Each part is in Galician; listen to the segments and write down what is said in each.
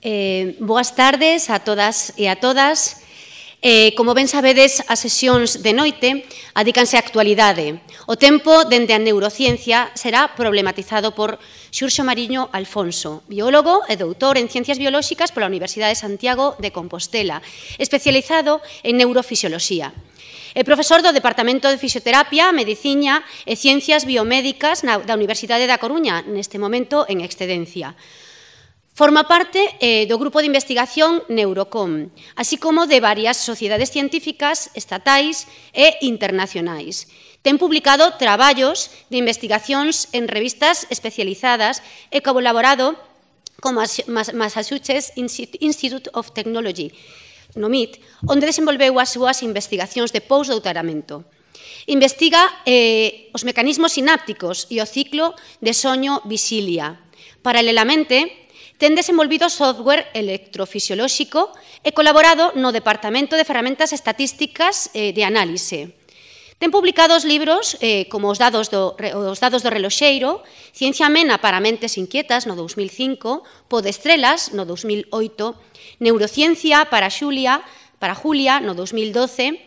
Eh, boas tardes a todas e a todas. Eh, como ben sabedes, as sesións de noite adícanse a actualidade. O tempo dende a neurociencia será problematizado por Xurxo Mariño Alfonso, biólogo e doutor en Ciencias Biolóxicas pola Universidade de Santiago de Compostela, especializado en neurofisioloxía. É profesor do Departamento de Fisioterapia, Mediciña e Ciencias Biomédicas da Universidade da Coruña, neste momento en excedencia. Forma parte eh, do grupo de investigación Neurocom, así como de varias sociedades científicas estatais e internacionais. Ten publicado traballos de investigacións en revistas especializadas e colaborado con Massachusetts Institute of Technology, no MIT, onde desenvolveu as súas investigacións de postdoutoramento. Investiga eh, os mecanismos sinápticos e o ciclo de soño-visilia. Paralelamente, ten desenvolvido software electrofisiolóxico e colaborado no Departamento de Ferramentas Estatísticas eh, de Análise. Ten publicados libros eh, como os dados, do, os dados do reloxeiro, Ciencia amena para mentes inquietas no 2005, Podestrelas no 2008, Neurociencia para Xulia, para Julia no 2012,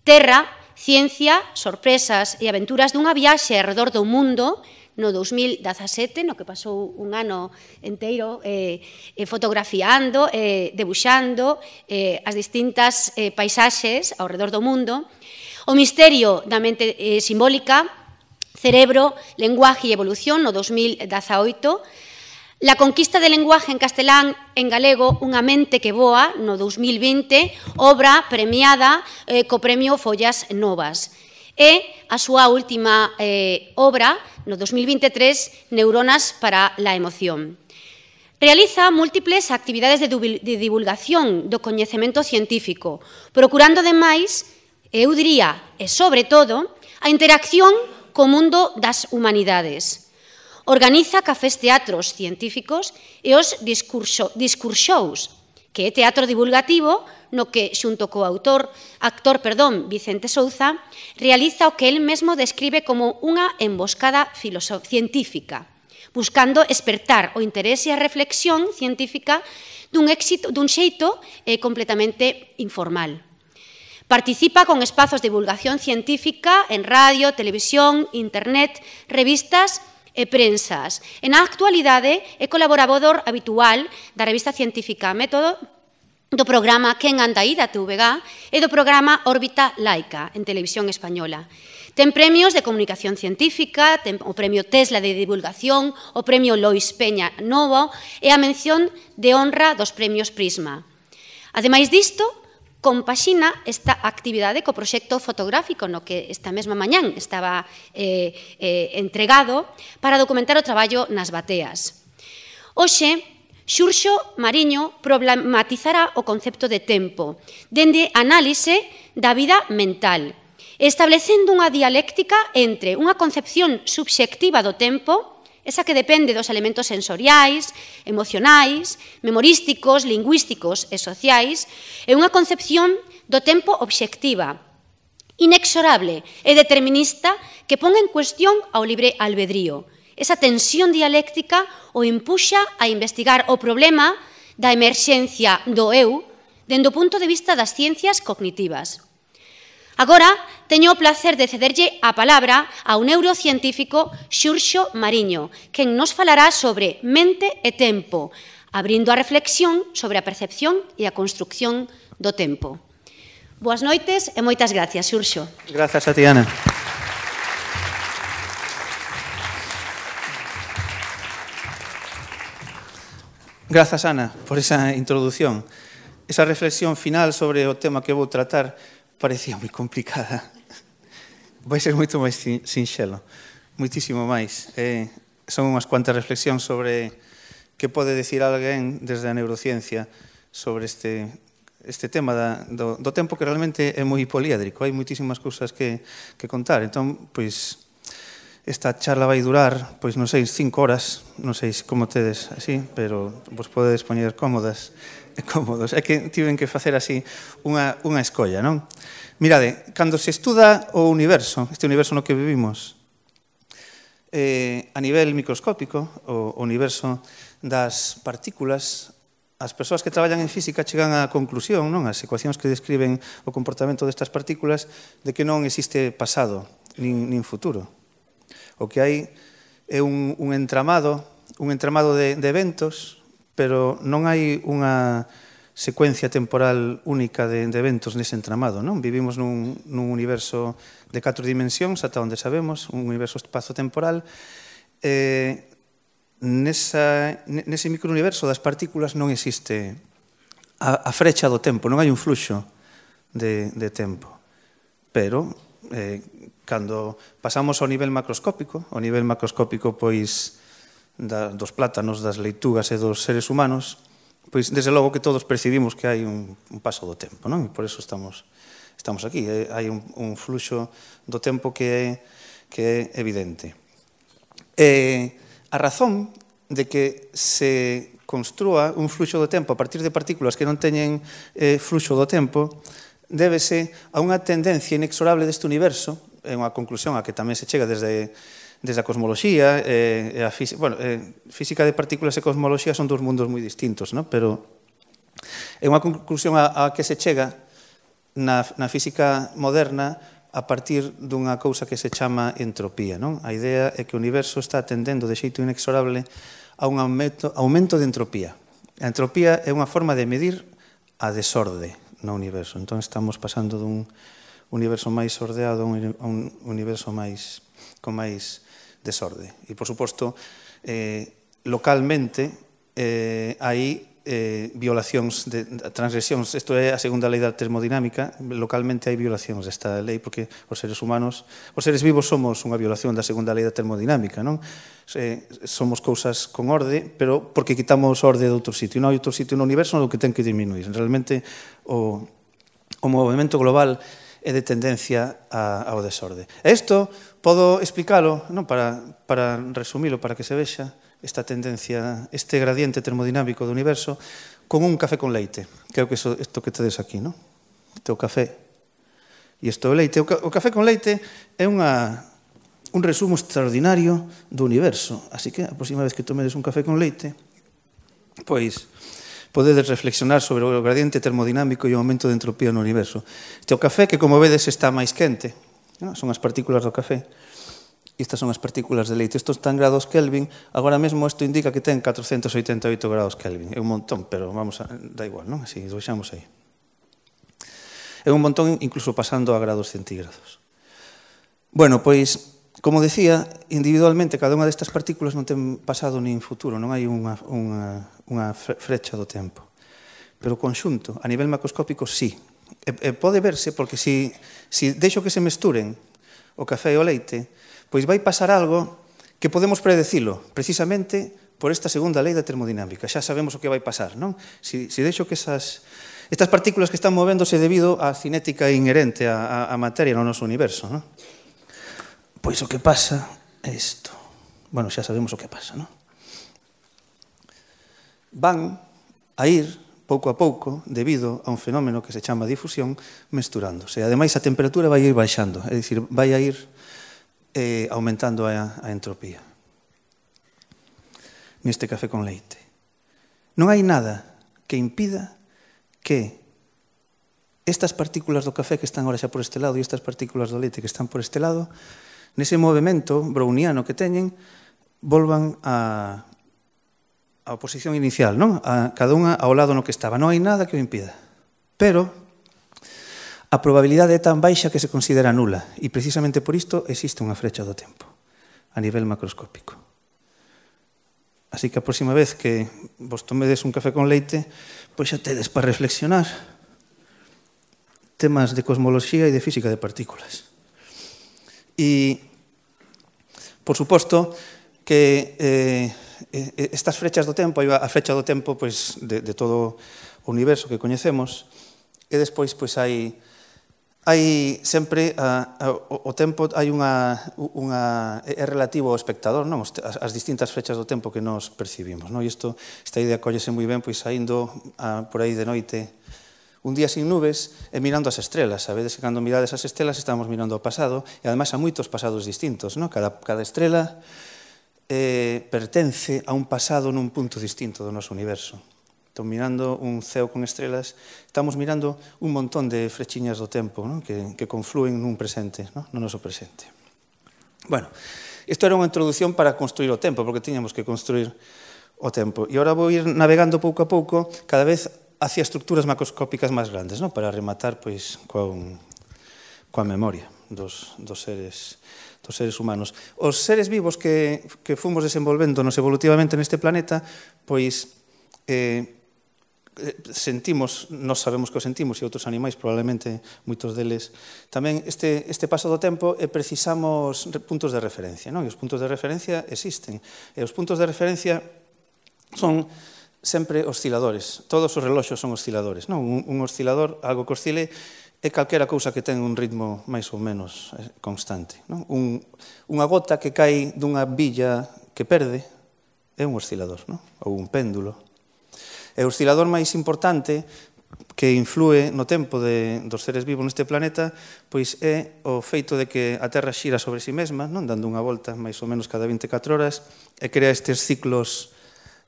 Terra, Ciencia, Sorpresas e Aventuras dunha viaxe arredor redor do mundo no 2017, no que pasou un ano enteiro eh, eh, fotografiando, eh, debuxando eh, as distintas eh, paisaxes ao redor do mundo, o misterio da mente eh, simbólica, cerebro, lenguaje e evolución no 2018, La conquista del lenguaje en castelán en galego, unha mente que voa no 2020, obra premiada eh, co premio Follas Novas e a súa última eh, obra, no 2023, Neuronas para la emoción. Realiza múltiples actividades de divulgación do coñecemento científico, procurando, ademais, eu diría, e sobre todo, a interacción co mundo das humanidades. Organiza cafés teatros científicos e os discurso, discurshows, que é teatro divulgativo no que, xunto co autor, actor, perdón, Vicente Souza, realiza o que el mesmo describe como unha emboscada científica, buscando espertar o interese e a reflexión científica dun, éxito, dun xeito eh, completamente informal. Participa con espazos de divulgación científica en radio, televisión, internet, revistas e prensas. En a actualidade é colaborador habitual da revista científica Método do programa Quen anda aí da TVG e do programa Órbita laica en Televisión Española. Ten premios de comunicación científica, ten o premio Tesla de divulgación, o premio Lois Peña Novo e a mención de honra dos premios Prisma. Ademais disto, compaxina esta actividade co proxecto fotográfico no que esta mesma mañán estaba eh, eh, entregado para documentar o traballo nas bateas. Oxe, Xurxo Mariño problematizará o concepto de tempo dende análise da vida mental, establecendo unha dialéctica entre unha concepción subxectiva do tempo, esa que depende dos elementos sensoriais, emocionais, memorísticos, lingüísticos e sociais, e unha concepción do tempo obxectiva, inexorable e determinista que pon en cuestión ao libre albedrío, Esa tensión dialéctica o impuxa a investigar o problema da emerxencia do eu dendo o punto de vista das ciencias cognitivas. Agora, teño o placer de cederlle a palabra ao neurocientífico Xurxo Mariño, quen nos falará sobre mente e tempo, abrindo a reflexión sobre a percepción e a construcción do tempo. Boas noites e moitas gracias, Xurxo. Grazas a ti, Ana. Grazas, Ana, por esa introducción. Esa reflexión final sobre o tema que vou tratar parecía moi complicada. Vai ser moito máis sinxelo, moitísimo máis. Eh, son unhas cuantas reflexións sobre que pode decir alguén desde a neurociencia sobre este este tema da, do, do tempo que realmente é moi poliédrico, hai moitísimas cousas que, que contar. Entón, pois, Esta charla vai durar, pois non sei, cinco horas, non sei como tedes así, pero vos podedes poñer cómodas e cómodos. É que tiven que facer así unha, unha escolla, non? Mirade, cando se estuda o universo, este universo no que vivimos, eh, a nivel microscópico, o, o universo das partículas, as persoas que traballan en física chegan á conclusión, non as ecuacións que describen o comportamento destas partículas, de que non existe pasado nin, nin futuro. O que hai é un, un entramado, un entramado de, de eventos, pero non hai unha secuencia temporal única de, de eventos nese entramado. Non? Vivimos nun, nun universo de catro dimensións, ata onde sabemos, un universo espazo-temporal. Eh, nesa, nese microuniverso das partículas non existe a, a frecha do tempo, non hai un fluxo de, de tempo. Pero eh, Cando pasamos ao nivel macroscópico, ao nivel macroscópico pois da, dos plátanos, das leitugas e dos seres humanos, pois desde logo que todos percibimos que hai un, un paso do tempo, non? E por eso estamos estamos aquí, e eh, hai un, un fluxo do tempo que é que é evidente. E a razón de que se construa un fluxo do tempo a partir de partículas que non teñen eh, fluxo do tempo débese a unha tendencia inexorable deste universo é unha conclusión a que tamén se chega desde desde a cosmoloxía e eh, a física, bueno, eh, física de partículas e cosmoloxía son dous mundos moi distintos, non? Pero é unha conclusión a, a que se chega na, na física moderna a partir dunha cousa que se chama entropía, non? A idea é que o universo está tendendo de xeito inexorable a un aumento, aumento de entropía. A entropía é unha forma de medir a desorde no universo. Entón estamos pasando dun universo máis ordeado a un universo máis con máis desorde. E, por suposto, eh, localmente eh, hai eh, violacións, de, transgresións. Isto é a segunda lei da termodinámica. Localmente hai violacións desta lei porque os seres humanos, os seres vivos somos unha violación da segunda lei da termodinámica, non? Eh, somos cousas con orde, pero porque quitamos orde de outro sitio. Non hai outro sitio no universo no que ten que diminuir. Realmente o, o movimento global e de tendencia a, ao desorde. E isto podo explicalo non para, para resumilo, para que se vexa esta tendencia, este gradiente termodinámico do universo, con un café con leite, que é o que isto, isto que tedes aquí, non? Este o café. E isto o leite. O, café con leite é unha, un resumo extraordinario do universo. Así que a próxima vez que tomedes un café con leite, pois podedes reflexionar sobre o gradiente termodinámico e o aumento de entropía no universo. Este o café que, como vedes, está máis quente. Non? Son as partículas do café. E Estas son as partículas de leite. Estos están grados Kelvin. Agora mesmo isto indica que ten 488 grados Kelvin. É un montón, pero vamos, a, da igual, non? Así, deixamos aí. É un montón incluso pasando a grados centígrados. Bueno, pois Como decía, individualmente cada unha destas partículas non ten pasado nin futuro, non hai unha, unha, unha frecha do tempo. Pero o conxunto, a nivel macroscópico, sí. E, e pode verse porque si, si deixo que se mesturen o café e o leite, pois vai pasar algo que podemos predecilo, precisamente por esta segunda lei da termodinámica. Xa sabemos o que vai pasar, non? Si, si deixo que esas, estas partículas que están movéndose debido á cinética inherente á, á, á materia no noso universo, non? Pois o que pasa é isto. Bueno, xa sabemos o que pasa, non? Van a ir pouco a pouco, debido a un fenómeno que se chama difusión, mesturándose. ademais a temperatura vai ir baixando, é dicir, vai a ir eh, aumentando a, a entropía. Neste café con leite. Non hai nada que impida que estas partículas do café que están ahora xa por este lado e estas partículas do leite que están por este lado nese movimento browniano que teñen, volvan a, a oposición inicial, non? A, cada unha ao lado no que estaba. Non hai nada que o impida. Pero a probabilidade é tan baixa que se considera nula e precisamente por isto existe unha frecha do tempo a nivel macroscópico. Así que a próxima vez que vos tomedes un café con leite, pois xa tedes para reflexionar temas de cosmoloxía e de física de partículas. E, por suposto, que eh, estas frechas do tempo, a frecha do tempo pois, de, de todo o universo que coñecemos, e despois pois, hai, hai sempre a, a, o tempo hai unha, unha é relativo ao espectador, non? As, as distintas frechas do tempo que nos percibimos, non? E isto esta idea collese moi ben pois saindo a, ah, por aí de noite un día sin nubes e mirando as estrelas. Sabedes que cando mirades as estrelas estamos mirando ao pasado e ademais a moitos pasados distintos. No? Cada, cada estrela eh, pertence a un pasado nun punto distinto do noso universo. Estamos mirando un ceo con estrelas, estamos mirando un montón de frechiñas do tempo no? que, que confluen nun presente, no? no noso presente. Bueno, isto era unha introdución para construir o tempo, porque tiñamos que construir o tempo. E agora vou ir navegando pouco a pouco, cada vez hacia estructuras macroscópicas máis grandes, non? para rematar pois, coa, un, coa memoria dos, dos, seres, dos seres humanos. Os seres vivos que, que fomos desenvolvéndonos evolutivamente neste planeta, pois eh, eh sentimos, nós sabemos que o sentimos e outros animais probablemente moitos deles tamén este, este paso do tempo e precisamos puntos de referencia non? e os puntos de referencia existen e os puntos de referencia son sempre osciladores. Todos os reloxos son osciladores. Non, un, un oscilador, algo que oscile, é calquera cousa que ten un ritmo máis ou menos eh, constante. Non? Un, unha gota que cai dunha villa que perde é un oscilador, non? ou un péndulo. É o oscilador máis importante que influe no tempo de, dos seres vivos neste planeta pois é o feito de que a Terra xira sobre si sí mesma, non dando unha volta máis ou menos cada 24 horas, e crea estes ciclos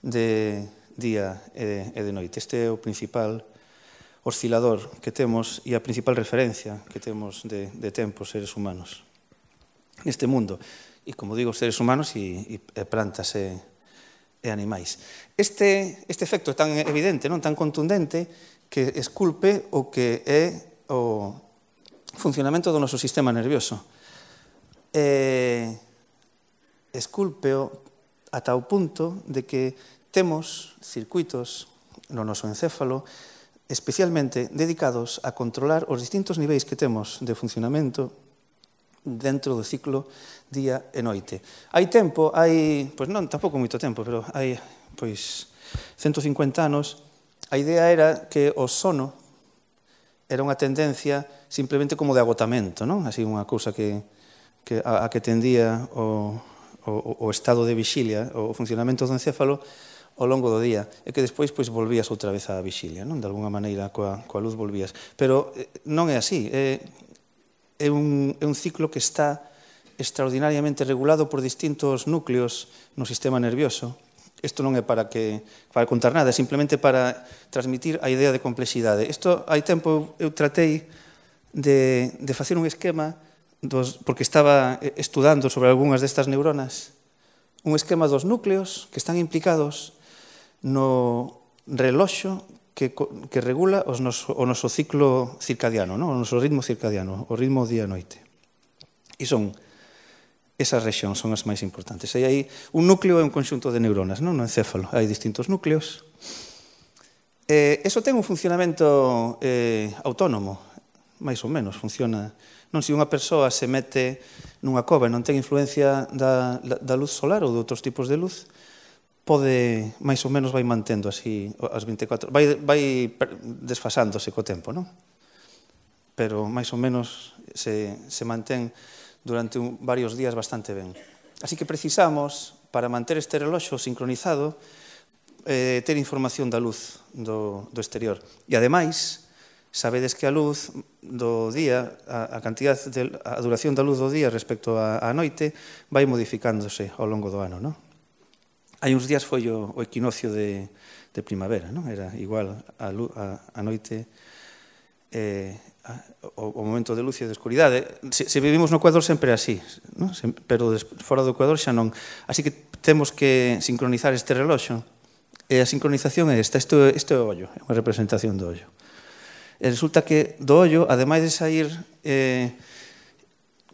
de día e de noite. Este é o principal oscilador que temos e a principal referencia que temos de, de tempo seres humanos neste mundo. E, como digo, seres humanos e, e plantas e, e animais. Este, este efecto tan evidente, non tan contundente, que esculpe o que é o funcionamento do noso sistema nervioso. E, esculpeo ata o punto de que Temos circuitos no noso encéfalo especialmente dedicados a controlar os distintos niveis que temos de funcionamento dentro do ciclo día e noite. Hai tempo, hai, pois non, tampouco moito tempo, pero hai, pois, 150 anos, a idea era que o sono era unha tendencia simplemente como de agotamento, non? Así unha cousa que, que a, a que tendía o, o, o estado de vixilia, o funcionamento do encéfalo, ao longo do día e que despois pois volvías outra vez á vixilia, non? De alguna maneira coa, coa luz volvías. Pero eh, non é así, é, é, un, é un ciclo que está extraordinariamente regulado por distintos núcleos no sistema nervioso. Isto non é para que para contar nada, é simplemente para transmitir a idea de complexidade. Isto hai tempo eu tratei de, de facer un esquema dos, porque estaba eh, estudando sobre algunhas destas neuronas un esquema dos núcleos que están implicados no reloxo que, que regula os noso, o noso ciclo circadiano, non? o noso ritmo circadiano, o ritmo día noite. E son esas rexións son as máis importantes. E hai un núcleo é un conxunto de neuronas, non? no encéfalo. Hai distintos núcleos. Eh, eso ten un funcionamento eh, autónomo, máis ou menos, funciona. Non se unha persoa se mete nunha cova e non ten influencia da, da luz solar ou de outros tipos de luz, pode máis ou menos vai mantendo así as 24, vai, vai desfasándose co tempo, non? Pero máis ou menos se, se mantén durante un, varios días bastante ben. Así que precisamos, para manter este reloxo sincronizado, eh, ter información da luz do, do exterior. E ademais, sabedes que a luz do día, a, a cantidad de, a duración da luz do día respecto á noite, vai modificándose ao longo do ano, non? Hai uns días foi o, o equinoccio de, de primavera, non? Era igual a, a, a noite eh, a, o, o momento de luz e de escuridade. Se, se vivimos no Ecuador sempre así, non? Se, pero des, fora do Ecuador xa non. Así que temos que sincronizar este reloxo. E a sincronización é esta, isto, isto é o ollo, é unha representación do ollo. E resulta que do ollo, ademais de sair eh,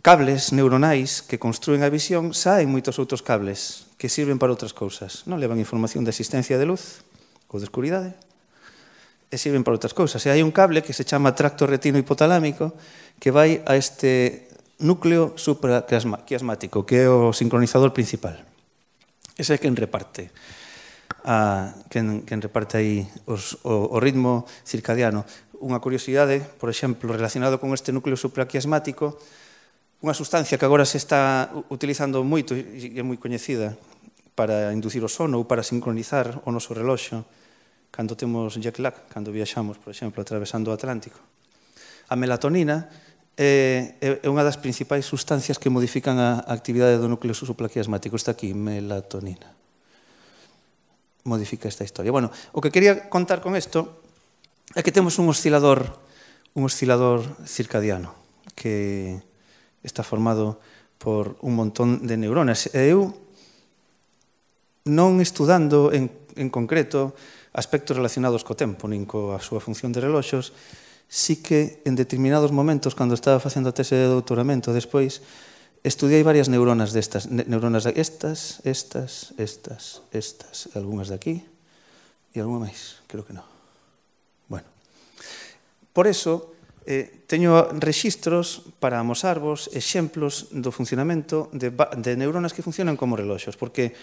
cables neuronais que construen a visión, saen moitos outros cables que sirven para outras cousas. Non levan información da existencia de luz ou de escuridade, e sirven para outras cousas. E hai un cable que se chama tracto retino hipotalámico que vai a este núcleo supraquiasmático, que é o sincronizador principal. Ese é quen reparte a quen, quen reparte aí os, o, o ritmo circadiano. Unha curiosidade, por exemplo, relacionado con este núcleo supraquiasmático, unha sustancia que agora se está utilizando moito e é moi coñecida para inducir o sono ou para sincronizar o noso reloxo cando temos jet lag, cando viaxamos, por exemplo, atravesando o Atlántico. A melatonina é, é unha das principais sustancias que modifican a actividade do núcleo susoplaquiasmático. Está aquí, melatonina. Modifica esta historia. Bueno, o que quería contar con isto é que temos un oscilador un oscilador circadiano que está formado por un montón de neuronas. E eu, non estudando en, en concreto aspectos relacionados co tempo, nin coa súa función de reloxos, sí que en determinados momentos, cando estaba facendo a tese de doutoramento despois, estudiei varias neuronas destas, neuronas de estas, estas, estas, estas, e algunhas de aquí, e algunha máis, creo que non. Bueno, por eso, Eh, teño rexistros para amosarvos exemplos do funcionamento de, de neuronas que funcionan como reloxos, porque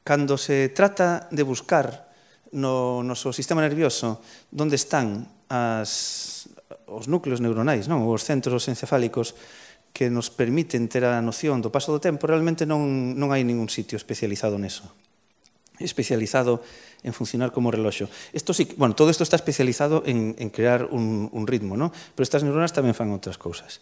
cando se trata de buscar no noso sistema nervioso onde están as, os núcleos neuronais, non? os centros encefálicos que nos permiten ter a noción do paso do tempo, realmente non, non hai ningún sitio especializado neso especializado en funcionar como reloxo. Esto sí, bueno, todo isto está especializado en, en crear un, un ritmo, ¿no? pero estas neuronas tamén fan outras cousas.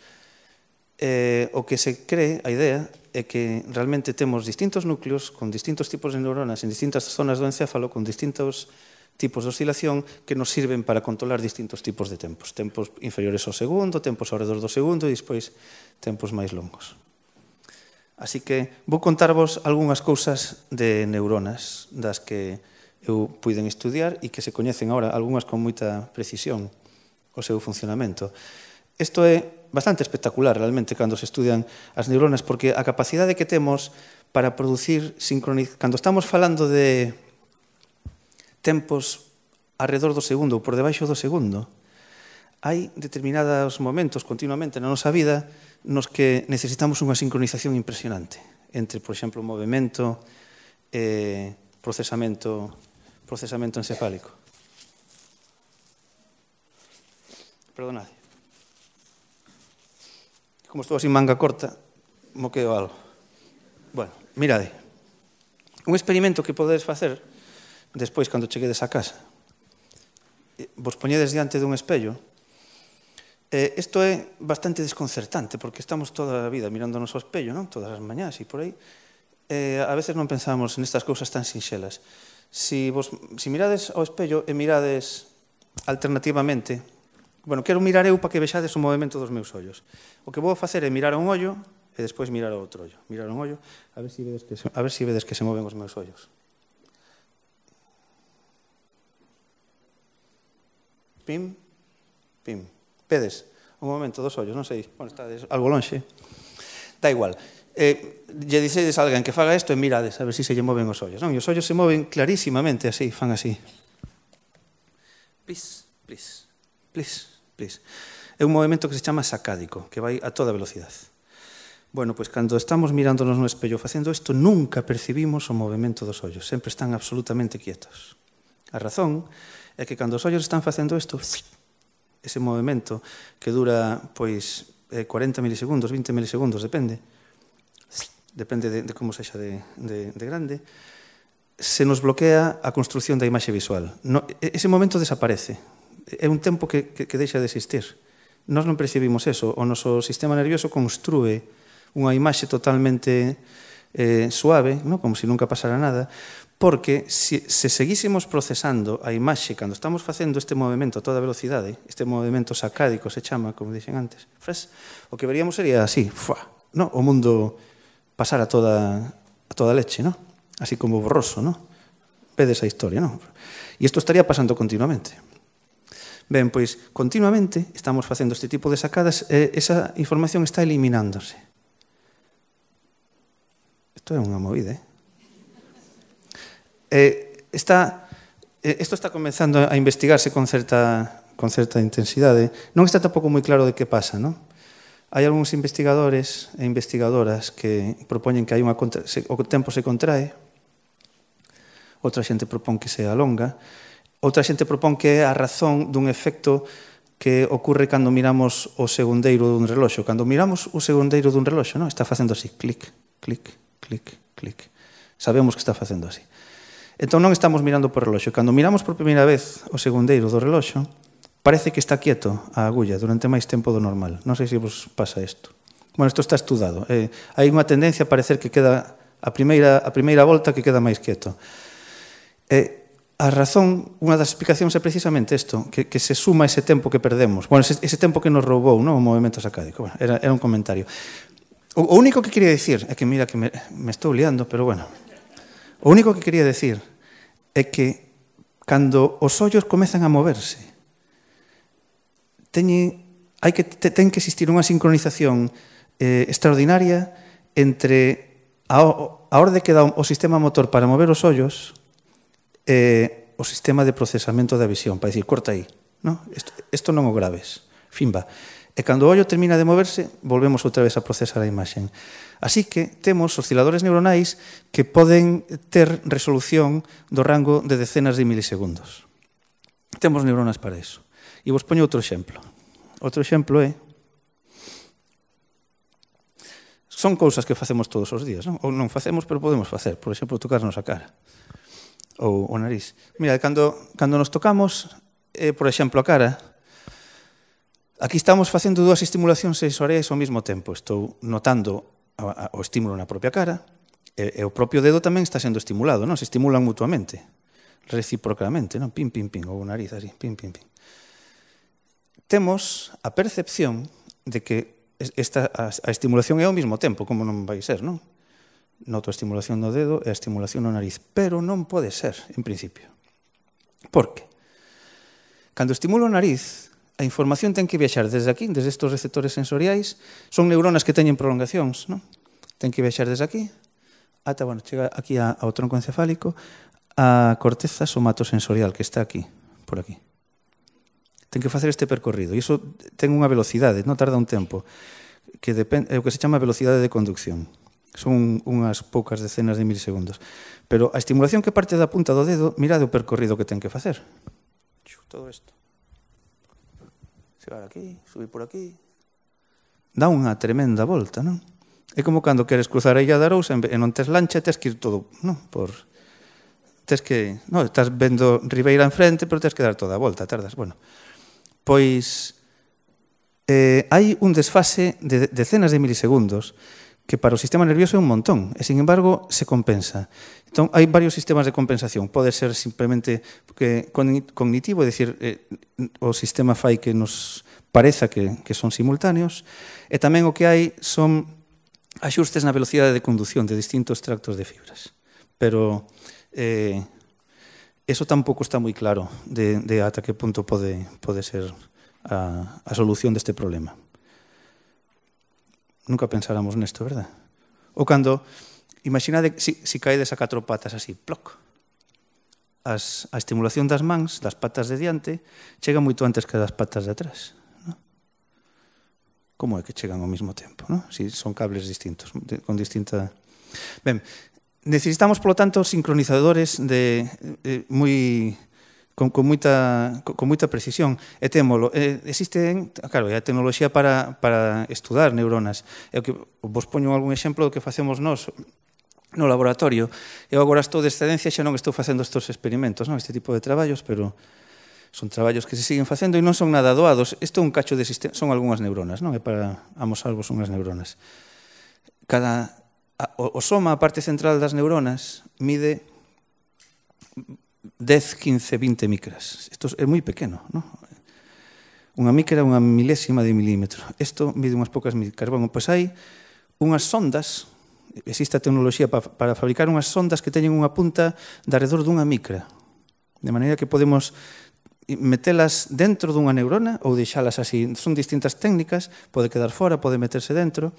Eh, o que se cree, a idea, é que realmente temos distintos núcleos con distintos tipos de neuronas en distintas zonas do encéfalo, con distintos tipos de oscilación que nos sirven para controlar distintos tipos de tempos. Tempos inferiores ao segundo, tempos ao redor do segundo e despois tempos máis longos. Así que vou contarvos algunhas cousas de neuronas das que eu puiden estudiar e que se coñecen agora, algunhas con moita precisión o seu funcionamento. Isto é bastante espectacular realmente cando se estudian as neuronas porque a capacidade que temos para producir sincronización... Cando estamos falando de tempos alrededor do segundo ou por debaixo do segundo, hai determinados momentos continuamente na nosa vida nos que necesitamos unha sincronización impresionante entre, por exemplo, o movimento e procesamento, procesamento encefálico. Perdonad. Como estou así manga corta, moqueo algo. Bueno, mirade. Un experimento que podedes facer despois cando cheguedes a casa. Vos poñedes diante dun espello Eh, isto é bastante desconcertante, porque estamos toda a vida mirándonos ao espello, non? todas as mañás e por aí. Eh, a veces non pensamos nestas cousas tan sinxelas. Si, vos, si mirades ao espello e mirades alternativamente, bueno, quero mirar eu para que vexades o movimento dos meus ollos. O que vou facer é mirar a un ollo e despois mirar ao outro ollo. Mirar un ollo, a ver si vedes que se, a ver si vedes que se moven os meus ollos. Pim, pim. Pedes? un momento dos ollos, non sei, bueno, estades algo lonxe. Da igual. Eh, lle dicedes a alguén que faga isto e mirades a ver se si se lle moven os ollos. Non, e os ollos se moven clarísimamente así, fan así. Please, please, please, please. É un movimento que se chama sacádico, que vai a toda velocidade. Bueno, pois cando estamos mirándonos no espello facendo isto, nunca percibimos o movimento dos ollos, sempre están absolutamente quietos. A razón é que cando os ollos están facendo isto, ese movimento que dura pois eh, 40 milisegundos, 20 milisegundos, depende. Depende de, de como sexa de, de, de grande. Se nos bloquea a construción da imaxe visual. No, ese momento desaparece. É un tempo que, que, que deixa de existir. Nós non percibimos eso. O noso sistema nervioso construe unha imaxe totalmente eh, suave, no? como se si nunca pasara nada, porque se, se seguísemos procesando a imaxe cando estamos facendo este movimento a toda velocidade, este movimento sacádico se chama, como dixen antes, fres, o que veríamos sería así, fuá, no? o mundo pasar a toda, a toda leche, no? así como borroso, no? vedes a historia, No? E isto estaría pasando continuamente. Ben, pois, continuamente estamos facendo este tipo de sacadas e esa información está eliminándose. Isto é unha movida, eh? eh, está, eh, esto está comenzando a investigarse con certa, con certa intensidade. Eh. Non está tampouco moi claro de que pasa, non? Hai algúns investigadores e investigadoras que propoñen que hai unha contra, se, o tempo se contrae, outra xente propón que se alonga, outra xente propón que é a razón dun efecto que ocorre cando miramos o segundeiro dun reloxo. Cando miramos o segundeiro dun reloxo, non? está facendo así, clic, clic, clic, clic. Sabemos que está facendo así. Entón non estamos mirando por reloxo. Cando miramos por primeira vez o segundeiro do reloxo, parece que está quieto a agulla durante máis tempo do normal. Non sei se vos pasa isto. Bueno, isto está estudado. Eh, hai unha tendencia a parecer que queda a primeira, a primeira volta que queda máis quieto. Eh, a razón, unha das explicacións é precisamente isto, que, que se suma ese tempo que perdemos. Bueno, ese, ese tempo que nos roubou non? o movimento sacádico. Bueno, era, era un comentario. O, o único que quería dicir é que, mira, que me, me estou liando, pero bueno, O único que quería decir é que cando os ollos comezan a moverse, teñen, hai que, ten que existir unha sincronización eh, extraordinaria entre a, a orde que dá o sistema motor para mover os ollos e eh, o sistema de procesamento da visión, para dicir, corta aí, no? Isto, isto non o graves, fin va. E cando o ollo termina de moverse, volvemos outra vez a procesar a imaxen. Así que temos osciladores neuronais que poden ter resolución do rango de decenas de milisegundos. Temos neuronas para iso. E vos poño outro exemplo. Outro exemplo é son cousas que facemos todos os días, non? Ou non facemos, pero podemos facer. Por exemplo, tocarnos a cara ou o nariz. Mira, cando, cando nos tocamos, eh, por exemplo, a cara, aquí estamos facendo dúas estimulacións sensoriais ao mesmo tempo. Estou notando a, o estímulo na propia cara, e, e o propio dedo tamén está sendo estimulado, non? Se estimulan mutuamente, reciprocamente, non? Pim, pim, pim, ou nariz así, pim, pim, pim. Temos a percepción de que esta, a, a estimulación é ao mesmo tempo, como non vai ser, non? Noto a estimulación no dedo e a estimulación no nariz, pero non pode ser, en principio. Por que? Cando estimulo o nariz, a información ten que viaxar desde aquí, desde estes receptores sensoriais. Son neuronas que teñen prolongacións, non? Ten que viaxar desde aquí, ata, bueno, chega aquí ao tronco encefálico, a corteza somatosensorial que está aquí, por aquí. Ten que facer este percorrido. E iso ten unha velocidade, non tarda un tempo, que depende, é o que se chama velocidade de conducción son unhas poucas decenas de milisegundos. Pero a estimulación que parte da punta do dedo, mirade o percorrido que ten que facer. Todo isto chegar aquí, subir por aquí. Dá unha tremenda volta, non? É como cando queres cruzar a Illa de Arousa e non tes lancha, tes que ir todo, non? Por tes que, non, estás vendo Ribeira enfrente, pero tes que dar toda a volta, tardas. Bueno, pois eh, hai un desfase de decenas de milisegundos que para o sistema nervioso é un montón, e, sin embargo, se compensa. Entón, hai varios sistemas de compensación. Pode ser simplemente que cognitivo, é dicir, eh, o sistema fai que nos pareza que, que son simultáneos, e tamén o que hai son axustes na velocidade de conducción de distintos tractos de fibras. Pero eh, eso tampouco está moi claro de, de ata que punto pode, pode ser a, a solución deste problema. Nunca pensáramos nesto, verdad? Ou cando, imagínate, si, si caedes a catro patas así, ploc. As, a estimulación das mans, das patas de diante, chega moito antes que das patas de atrás. No? Como é que chegan ao mesmo tempo? No? Si son cables distintos, con distinta... Ben, necesitamos, polo tanto, sincronizadores de, eh, moi con, con, moita, con, con moita precisión e temolo, Eh, existe claro, a tecnoloxía para, para estudar neuronas. Eu que vos poño algún exemplo do que facemos nós no laboratorio. Eu agora estou de excedencia xa non estou facendo estes experimentos, non? este tipo de traballos, pero son traballos que se siguen facendo e non son nada doados. Isto é un cacho de sistema, son algunhas neuronas, non? É para amosarvos unhas neuronas. Cada, a, o, o soma, a parte central das neuronas, mide 10, 15, 20 micras. Isto é moi pequeno, non? Unha micra é unha milésima de milímetro. Isto mide unhas poucas micras. Bueno, pois hai unhas sondas, existe a tecnoloxía pa, para fabricar unhas sondas que teñen unha punta de alrededor dunha micra. De maneira que podemos metelas dentro dunha neurona ou deixalas así. Son distintas técnicas, pode quedar fora, pode meterse dentro.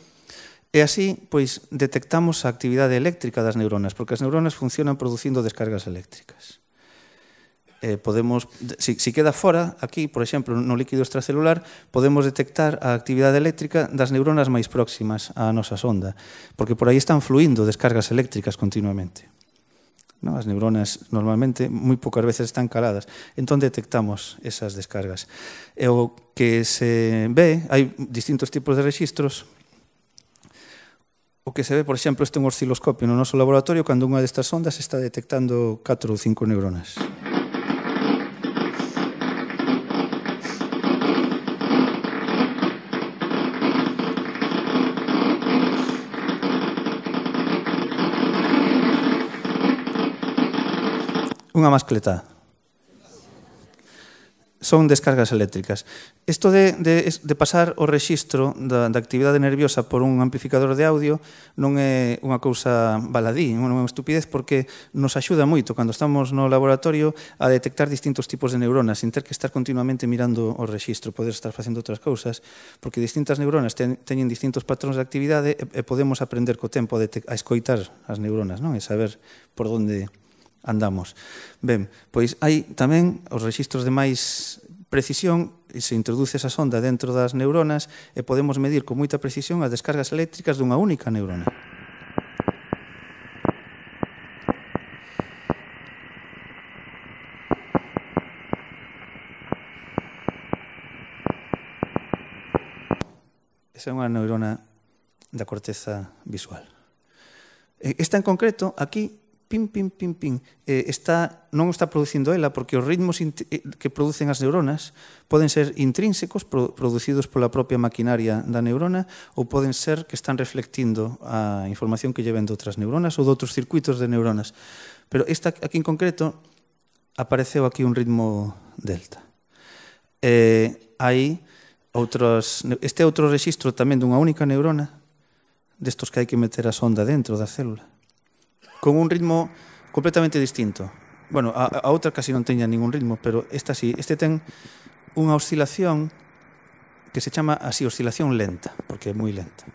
E así, pois, detectamos a actividade eléctrica das neuronas, porque as neuronas funcionan producindo descargas eléctricas eh, podemos, si, si queda fora, aquí, por exemplo, no líquido extracelular, podemos detectar a actividade eléctrica das neuronas máis próximas á nosa sonda, porque por aí están fluindo descargas eléctricas continuamente. ¿no? As neuronas normalmente moi poucas veces están caladas, entón detectamos esas descargas. E o que se ve, hai distintos tipos de registros, O que se ve, por exemplo, este é un osciloscopio no noso laboratorio cando unha destas ondas está detectando 4 ou 5 neuronas. unha mascleta. Son descargas eléctricas. Isto de, de, de pasar o rexistro da, da actividade nerviosa por un amplificador de audio non é unha cousa baladí, non é unha estupidez, porque nos axuda moito cando estamos no laboratorio a detectar distintos tipos de neuronas sin ter que estar continuamente mirando o rexistro, poder estar facendo outras cousas, porque distintas neuronas ten, teñen distintos patróns de actividade e, e podemos aprender co tempo a, a escoitar as neuronas non? e saber por onde andamos. Ben, pois hai tamén os registros de máis precisión se introduce esa sonda dentro das neuronas e podemos medir con moita precisión as descargas eléctricas dunha única neurona. Esa é unha neurona da corteza visual. Esta en concreto, aquí, pim, pim, pim, pim, eh, está, non está producindo ela, porque os ritmos eh, que producen as neuronas poden ser intrínsecos, pro producidos pola propia maquinaria da neurona, ou poden ser que están reflectindo a información que lleven de outras neuronas ou de outros circuitos de neuronas. Pero esta aquí en concreto apareceu aquí un ritmo delta. Eh, hai outros, este é outro registro tamén dunha única neurona, destos que hai que meter a sonda dentro da célula con un ritmo completamente distinto. Bueno, a, a outra casi non teña ningún ritmo, pero esta sí, este ten unha oscilación que se chama así oscilación lenta, porque é moi lenta.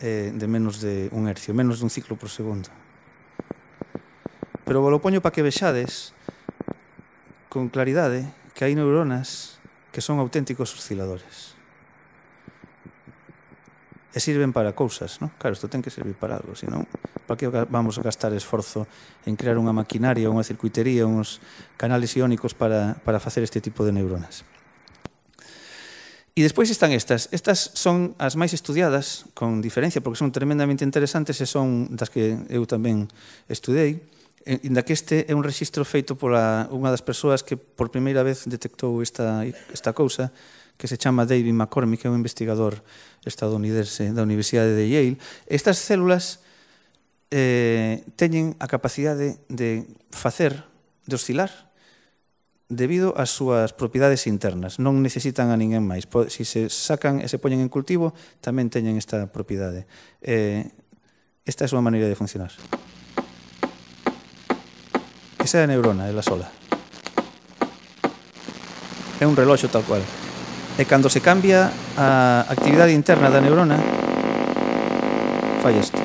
Eh, de menos de un hercio, menos dun ciclo por segundo. Pero volo poño para que vexades con claridade que hai neuronas que son auténticos osciladores e sirven para cousas, non? Claro, isto ten que servir para algo, senón para que vamos a gastar esforzo en crear unha maquinaria, unha circuitería, uns canales iónicos para, para facer este tipo de neuronas. E despois están estas. Estas son as máis estudiadas, con diferencia, porque son tremendamente interesantes e son das que eu tamén estudei, inda que este é un registro feito pola unha das persoas que por primeira vez detectou esta, esta cousa, que se chama David McCormick, que é un investigador estadounidense da Universidade de Yale. Estas células eh, teñen a capacidade de facer, de oscilar, debido ás súas propiedades internas. Non necesitan a ninguén máis. Se si se sacan e se poñen en cultivo, tamén teñen esta propiedade. Eh, esta é a súa maneira de funcionar. Esa é a neurona, é a sola. É un reloxo tal cual e cando se cambia a actividade interna da neurona fai isto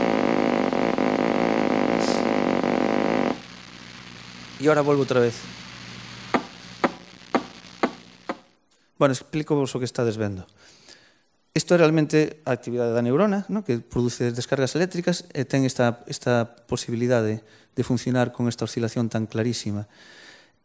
e ora volvo outra vez bueno, explico vos o que estades vendo Isto é realmente a actividade da neurona, no? que produce descargas eléctricas e ten esta, esta posibilidade de funcionar con esta oscilación tan clarísima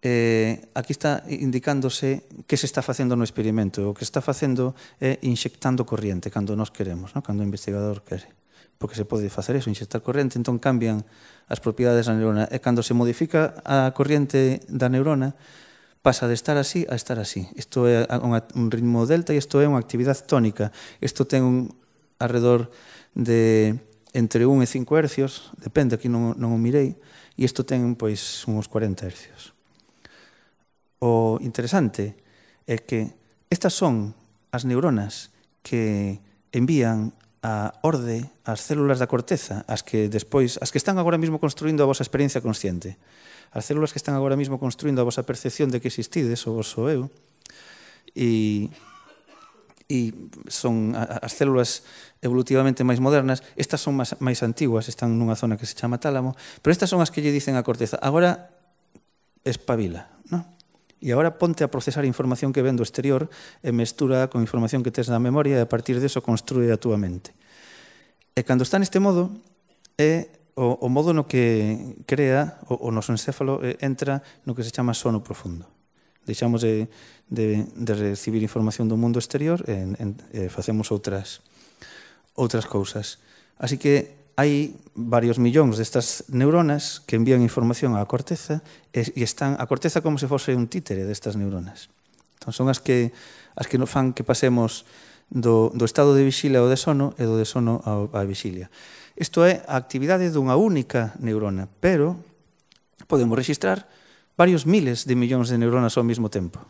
eh, aquí está indicándose que se está facendo no experimento. O que se está facendo é inxectando corriente cando nós queremos, no? cando o investigador quere. Porque se pode facer eso, inxectar corriente, entón cambian as propiedades da neurona. E cando se modifica a corriente da neurona, pasa de estar así a estar así. Isto é un ritmo delta e isto é unha actividade tónica. Isto ten un alrededor de entre 1 e 5 hercios, depende, aquí non, non o mirei, e isto ten pois uns 40 hercios. O interesante é que estas son as neuronas que envían a orde as células da corteza, as que despois, as que están agora mesmo construindo a vosa experiencia consciente. As células que están agora mesmo construindo a vosa percepción de que existides o vosso eu e e son as células evolutivamente máis modernas, estas son máis, máis antiguas, están nunha zona que se chama tálamo, pero estas son as que lle dicen a corteza, agora espabila, non? E agora ponte a procesar información que ven do exterior e mestura con información que tes na memoria e a partir deso construe a túa mente. E cando está neste modo, é o, o modo no que crea o, o noso encéfalo é, entra no que se chama sono profundo. Deixamos de, de, de recibir información do mundo exterior e, en, e facemos outras outras cousas. Así que hai varios millóns destas neuronas que envían información á corteza e, e están a corteza como se fose un títere destas neuronas. Entón, son as que, as que nos fan que pasemos do, do estado de vixila ao de sono e do de sono ao, á vixilia. Isto é a actividade dunha única neurona, pero podemos registrar varios miles de millóns de neuronas ao mesmo tempo.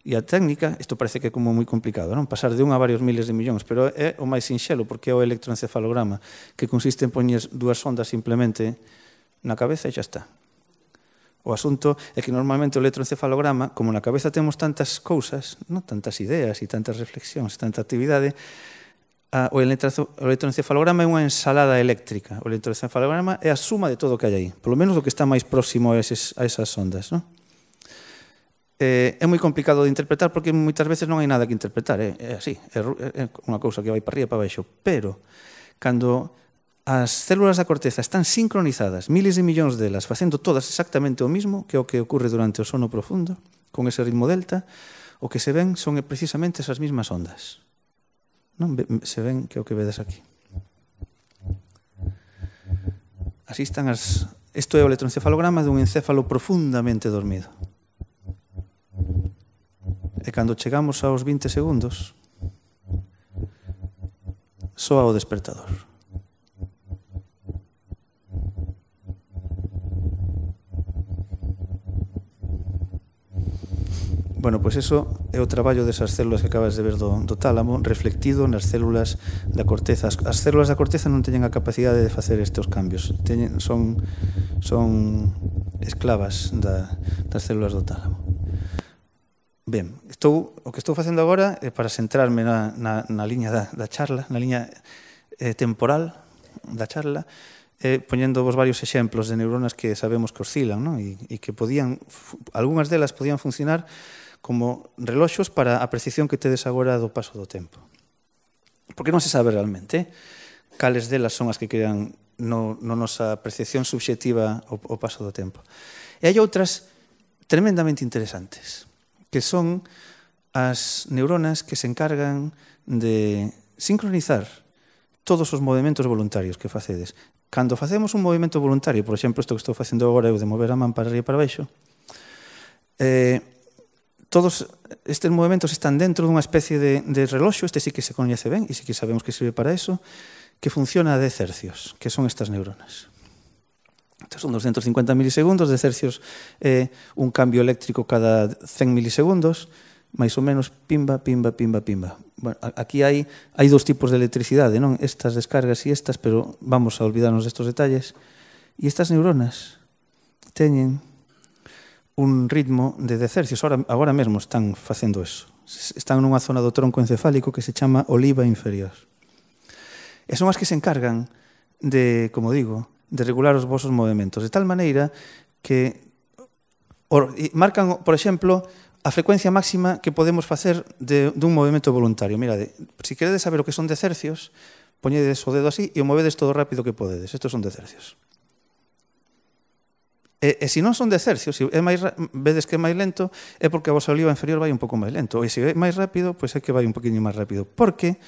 E a técnica, isto parece que é como moi complicado, non? Pasar de un a varios miles de millóns, pero é o máis sinxelo, porque é o electroencefalograma, que consiste en poñer dúas ondas simplemente na cabeza e xa está. O asunto é que normalmente o electroencefalograma, como na cabeza temos tantas cousas, non? tantas ideas e tantas reflexións, tanta actividade, a, o electroencefalograma é unha ensalada eléctrica. O electroencefalograma é a suma de todo o que hai aí, polo menos o que está máis próximo a, eses, a esas ondas. Non? eh, é moi complicado de interpretar porque moitas veces non hai nada que interpretar, eh? é así, é, é unha cousa que vai para arriba e para baixo, pero cando as células da corteza están sincronizadas, miles de millóns delas, facendo todas exactamente o mismo que o que ocorre durante o sono profundo, con ese ritmo delta, o que se ven son precisamente esas mismas ondas. Non se ven que o que vedes aquí. Así están as... Isto é o electroencefalograma dun encéfalo profundamente dormido. E cando chegamos aos 20 segundos, soa o despertador. Bueno, pois pues eso é o traballo desas células que acabas de ver do, do tálamo reflectido nas células da corteza. As, as células da corteza non teñen a capacidade de facer estes cambios. Teñen, son, son esclavas da, das células do tálamo. Ben, Estou, o que estou facendo agora é para centrarme na, na, na liña da, da charla, na liña eh, temporal da charla, eh, poñendo vos varios exemplos de neuronas que sabemos que oscilan, non? E, e que podían, algunhas delas podían funcionar como reloxos para a precisión que tedes agora do paso do tempo. Porque non se sabe realmente eh? cales delas son as que crean no, no nosa percepción subxetiva o, o paso do tempo. E hai outras tremendamente interesantes, que son as neuronas que se encargan de sincronizar todos os movimentos voluntarios que facedes. Cando facemos un movimento voluntario, por exemplo, isto que estou facendo agora eu de mover a man para arriba e para baixo, eh, todos estes movimentos están dentro dunha especie de, de reloxo, este sí que se coñece ben, e sí que sabemos que sirve para eso, que funciona a cercios, que son estas neuronas. Estes son 250 milisegundos, de cercios, eh, un cambio eléctrico cada 100 milisegundos, máis ou menos pimba, pimba, pimba, pimba. Bueno, aquí hai hai dous tipos de electricidade, non? Estas descargas e estas, pero vamos a olvidarnos destos detalles. E estas neuronas teñen un ritmo de decercios. Ahora, agora mesmo están facendo eso. Están nunha zona do tronco encefálico que se chama oliva inferior. E son as que se encargan de, como digo, de regular os vosos movimentos. De tal maneira que marcan, por exemplo, a frecuencia máxima que podemos facer de, dun movimento voluntario. Mirade, se si queredes saber o que son de cercios, poñedes o dedo así e o movedes todo rápido que podedes. Estos son de cercios. E, e se non son de cercios, se é máis, vedes que é máis lento, é porque a vosa oliva inferior vai un pouco máis lento. E se é máis rápido, pois é que vai un poquinho máis rápido. Porque,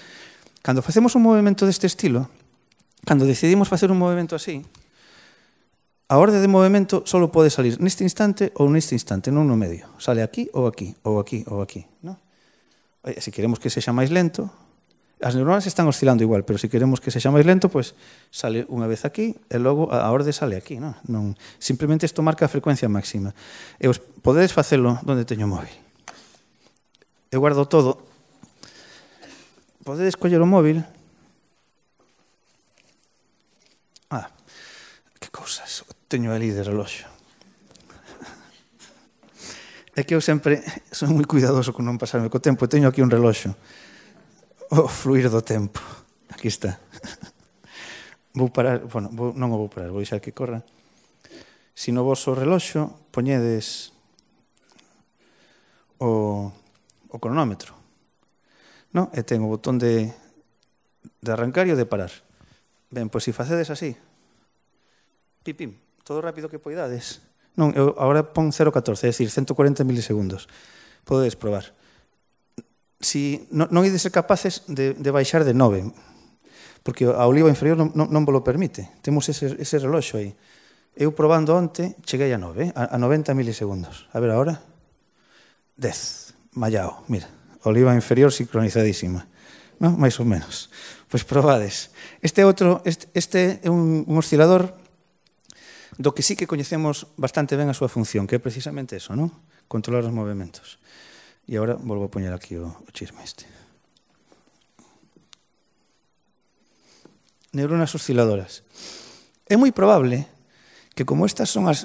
cando facemos un movimento deste estilo, cando decidimos facer un movimento así, a orde de movimento só pode salir neste instante ou neste instante, non no medio. Sale aquí ou aquí, ou aquí, ou aquí. No? Se eh, si queremos que sexa máis lento, as neuronas están oscilando igual, pero se si queremos que sexa máis lento, pois sale unha vez aquí e logo a orde sale aquí. No? Non, simplemente isto marca a frecuencia máxima. E os podedes facelo onde teño o móvil. Eu guardo todo. Podedes coller o móvil. Ah, que cousas teño ali de reloxo. É que eu sempre son moi cuidadoso con non pasarme co tempo. Teño aquí un reloxo. O fluir do tempo. Aquí está. Vou parar, bueno, vou, non o vou parar, vou deixar que corra. Se si no vosso reloxo poñedes o, o cronómetro. No? E ten o botón de, de arrancar e o de parar. Ben, pois se facedes así, pipim, todo rápido que poidades. Non, eu agora pon 0,14, é dicir, 140 milisegundos. Podedes probar. Si non, non ides ser capaces de, de baixar de 9, porque a oliva inferior non, non, non vos lo permite. Temos ese, ese reloxo aí. Eu probando onte, cheguei a 9, eh, a, a 90 milisegundos. A ver agora. 10, mallao, mira. Oliva inferior sincronizadísima. No? Mais ou menos. Pois probades. Este outro, este, este é un, un oscilador do que sí que coñecemos bastante ben a súa función, que é precisamente eso, non? Controlar os movimentos. E agora volvo a poñer aquí o, o chisme este. Neuronas osciladoras. É moi probable que como estas son as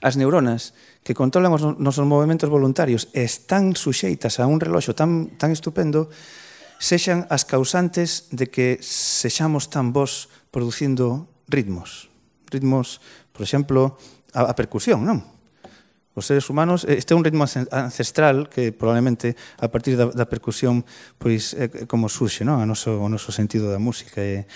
as neuronas que controlan os nosos movimentos voluntarios e están suxeitas a un reloxo tan, tan estupendo, sexan as causantes de que sexamos tan vos producindo ritmos. Ritmos, por exemplo, a, a percusión, non? Os seres humanos, eh, este é un ritmo ancestral que probablemente a partir da, da percusión pois é eh, eh, como surxe, non? A noso, o noso sentido da música e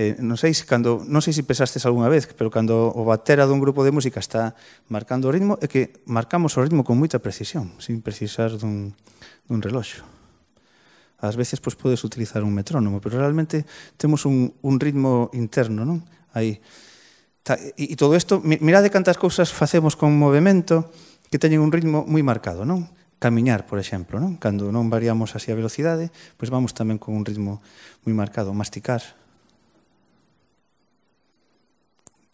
eh, non sei se cando non sei se pensastes algunha vez, pero cando o batera dun grupo de música está marcando o ritmo é que marcamos o ritmo con moita precisión, sin precisar dun dun reloxo ás veces pois, podes utilizar un metrónomo, pero realmente temos un, un ritmo interno, non? Aí. E, e todo isto, mirade cantas cousas facemos con movimento que teñen un ritmo moi marcado, non? Camiñar, por exemplo, non? Cando non variamos así a velocidade, pois vamos tamén con un ritmo moi marcado, masticar.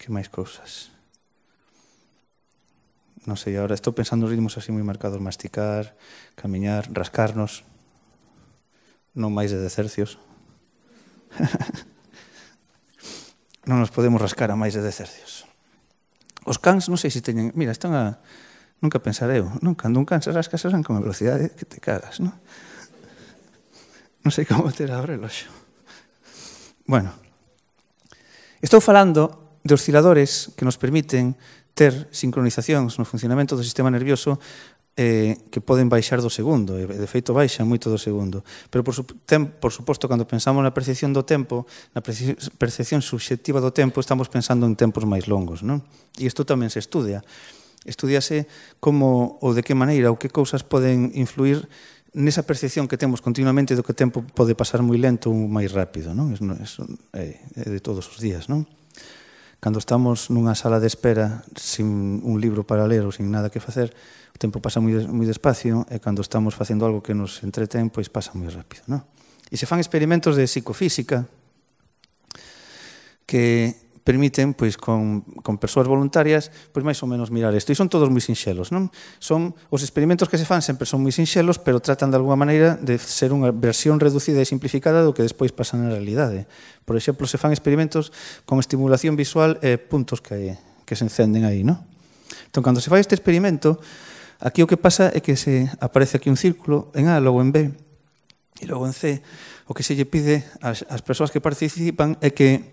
Que máis cousas? non sei, agora estou pensando en ritmos así moi marcados, masticar, camiñar, rascarnos non máis de decercios. non nos podemos rascar a máis de decercios. Os cans, non sei se teñen... Mira, están a... Nunca pensarei eu. Non, cando un can se rasca, se arranca a velocidade que te cagas, non? Non sei como abre o xo. Bueno, estou falando de osciladores que nos permiten ter sincronizacións no funcionamento do sistema nervioso eh, que poden baixar do segundo, e de feito baixan moito do segundo. Pero por, su, tem, por suposto, cando pensamos na percepción do tempo, na percepción subxectiva do tempo, estamos pensando en tempos máis longos, non? E isto tamén se estudia. Estudiase como ou de que maneira ou que cousas poden influir nesa percepción que temos continuamente do que o tempo pode pasar moi lento ou máis rápido, non? É, é, é de todos os días, non? Cando estamos nunha sala de espera sin un libro para ler ou sin nada que facer, o tempo pasa moi, moi despacio e cando estamos facendo algo que nos entretén, pois pasa moi rápido. Non? E se fan experimentos de psicofísica que permiten pois con, con persoas voluntarias pois máis ou menos mirar isto. E son todos moi sinxelos, non? Son os experimentos que se fan sempre son moi sinxelos, pero tratan de alguma maneira de ser unha versión reducida e simplificada do que despois pasa na realidade. Por exemplo, se fan experimentos con estimulación visual e puntos que que se encenden aí, non? Entón, cando se fai este experimento, Aquí o que pasa é que se aparece aquí un círculo en A, logo en B e logo en C. O que se lle pide ás, persoas que participan é que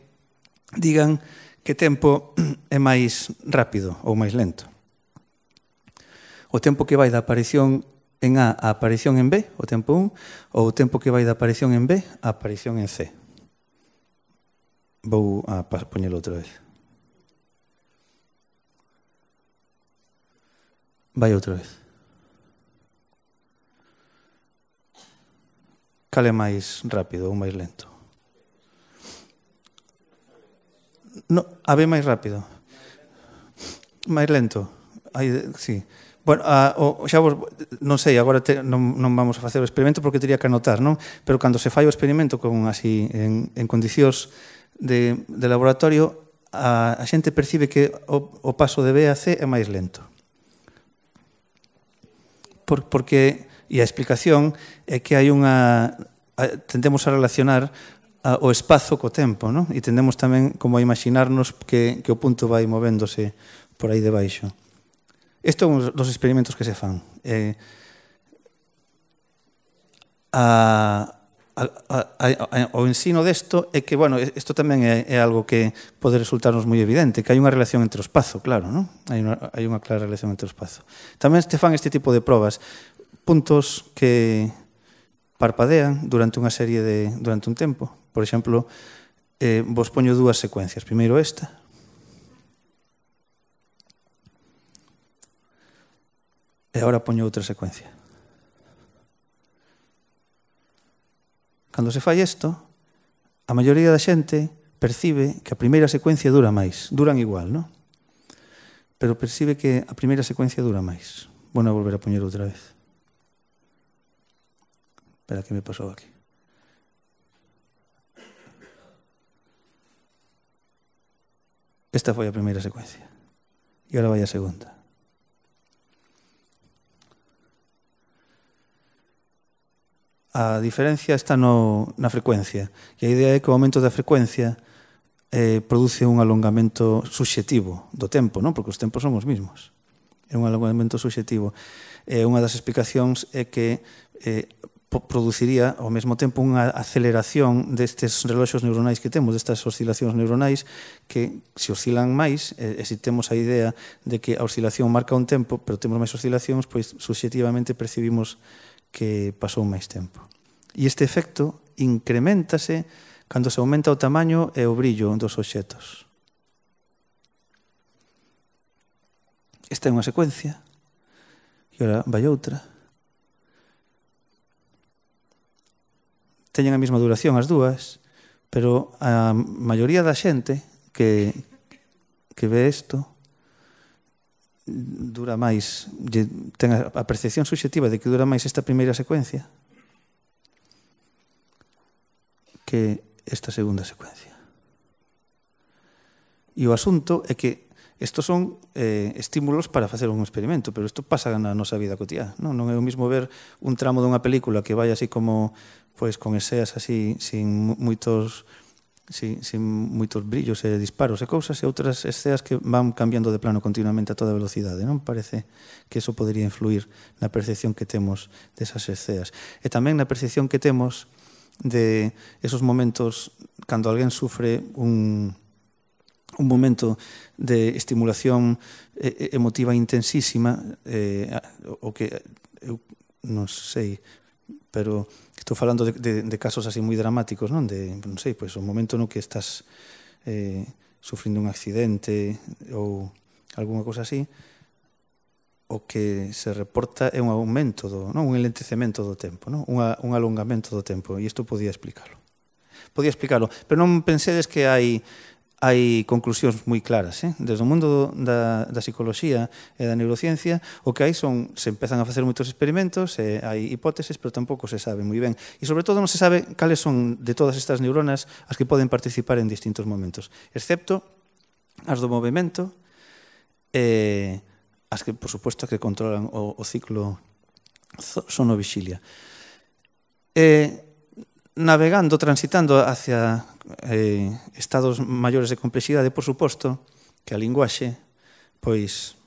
digan que tempo é máis rápido ou máis lento. O tempo que vai da aparición en A a aparición en B, o tempo 1, ou o tempo que vai da aparición en B a aparición en C. Vou a poñelo outra vez. Vai outra vez. Cale máis rápido ou máis lento? No, a ver máis rápido. Máis lento. Aí, sí. Bueno, a, o, xa vos, non sei, agora te, non, non vamos a facer o experimento porque teria que anotar, non? Pero cando se fai o experimento con así en, en condicións de, de laboratorio, a, a xente percibe que o, o paso de B a C é máis lento por, porque e a explicación é que hai unha tendemos a relacionar a, o espazo co tempo, non? E tendemos tamén como a imaginarnos que, que o punto vai movéndose por aí debaixo. Isto é un dos experimentos que se fan. Eh, a, o ensino desto é que, bueno, isto tamén é, é algo que pode resultarnos moi evidente, que hai unha relación entre o espazo, claro, non? Hai unha, hai unha clara relación entre o espazo. Tamén te fan este tipo de probas, puntos que parpadean durante unha serie de durante un tempo. Por exemplo, eh, vos poño dúas secuencias. Primeiro esta, e agora poño outra secuencia. Cando se fai isto, a maioría da xente percibe que a primeira secuencia dura máis. Duran igual, non? Pero percibe que a primeira secuencia dura máis. Bueno, a volver a poñer outra vez. Espera, que me pasou aquí? Esta foi a primeira secuencia. E agora vai a segunda. a diferencia está no, na frecuencia. E a idea é que o aumento da frecuencia eh, produce un alongamento subjetivo do tempo, non? Porque os tempos son os mismos. É un alongamento subjetivo. Eh, unha das explicacións é que eh, produciría ao mesmo tempo unha aceleración destes reloxos neuronais que temos, destas oscilacións neuronais que se oscilan máis, e, eh, e se temos a idea de que a oscilación marca un tempo, pero temos máis oscilacións, pois subjetivamente percibimos que pasou máis tempo. E este efecto incrementase cando se aumenta o tamaño e o brillo dos obxetos. Esta é unha secuencia e ora vai outra. Teñen a mesma duración as dúas, pero a maioría da xente que, que ve isto dura máis, lle, ten a percepción subjetiva de que dura máis esta primeira secuencia que esta segunda secuencia. E o asunto é que estos son eh, estímulos para facer un experimento, pero isto pasa na nosa vida cotiá. Non, non é o mismo ver un tramo dunha película que vai así como pois, con eseas así, sin moitos sin, sin moitos brillos e disparos e cousas e outras esceas que van cambiando de plano continuamente a toda velocidade, non? Parece que eso podería influir na percepción que temos desas esceas. E tamén na percepción que temos de esos momentos cando alguén sufre un, un momento de estimulación eh, eh, emotiva intensísima eh, o que eu non sei, pero Estou falando de, de, de casos así moi dramáticos, non? De, non sei, pois o momento no que estás eh, sufrindo un accidente ou algunha cousa así, o que se reporta é un aumento, do, non? un elentecemento do tempo, non? Un, un alongamento do tempo, e isto podía explicarlo. Podía explicarlo, pero non pensedes que hai hai conclusións moi claras. Eh? Desde o mundo da, da psicología e da neurociencia, o que hai son, se empezan a facer moitos experimentos, e hai hipóteses, pero tampouco se sabe moi ben. E sobre todo non se sabe cales son de todas estas neuronas as que poden participar en distintos momentos, excepto as do movimento, eh, as que, por suposto, que controlan o, o ciclo sono-vixilia. Eh, navegando, transitando hacia eh, estados maiores de complexidade, por suposto, que a linguaxe pois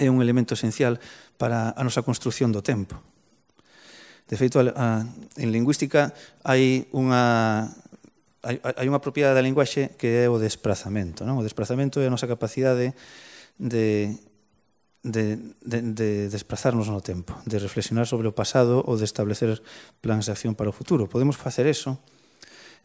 é un elemento esencial para a nosa construción do tempo. De feito, a, a, en lingüística hai unha hai, hai unha propiedade da linguaxe que é o desprazamento. Non? O desprazamento é a nosa capacidade de de, de, de desplazarnos no tempo, de reflexionar sobre o pasado ou de establecer plans de acción para o futuro. Podemos facer eso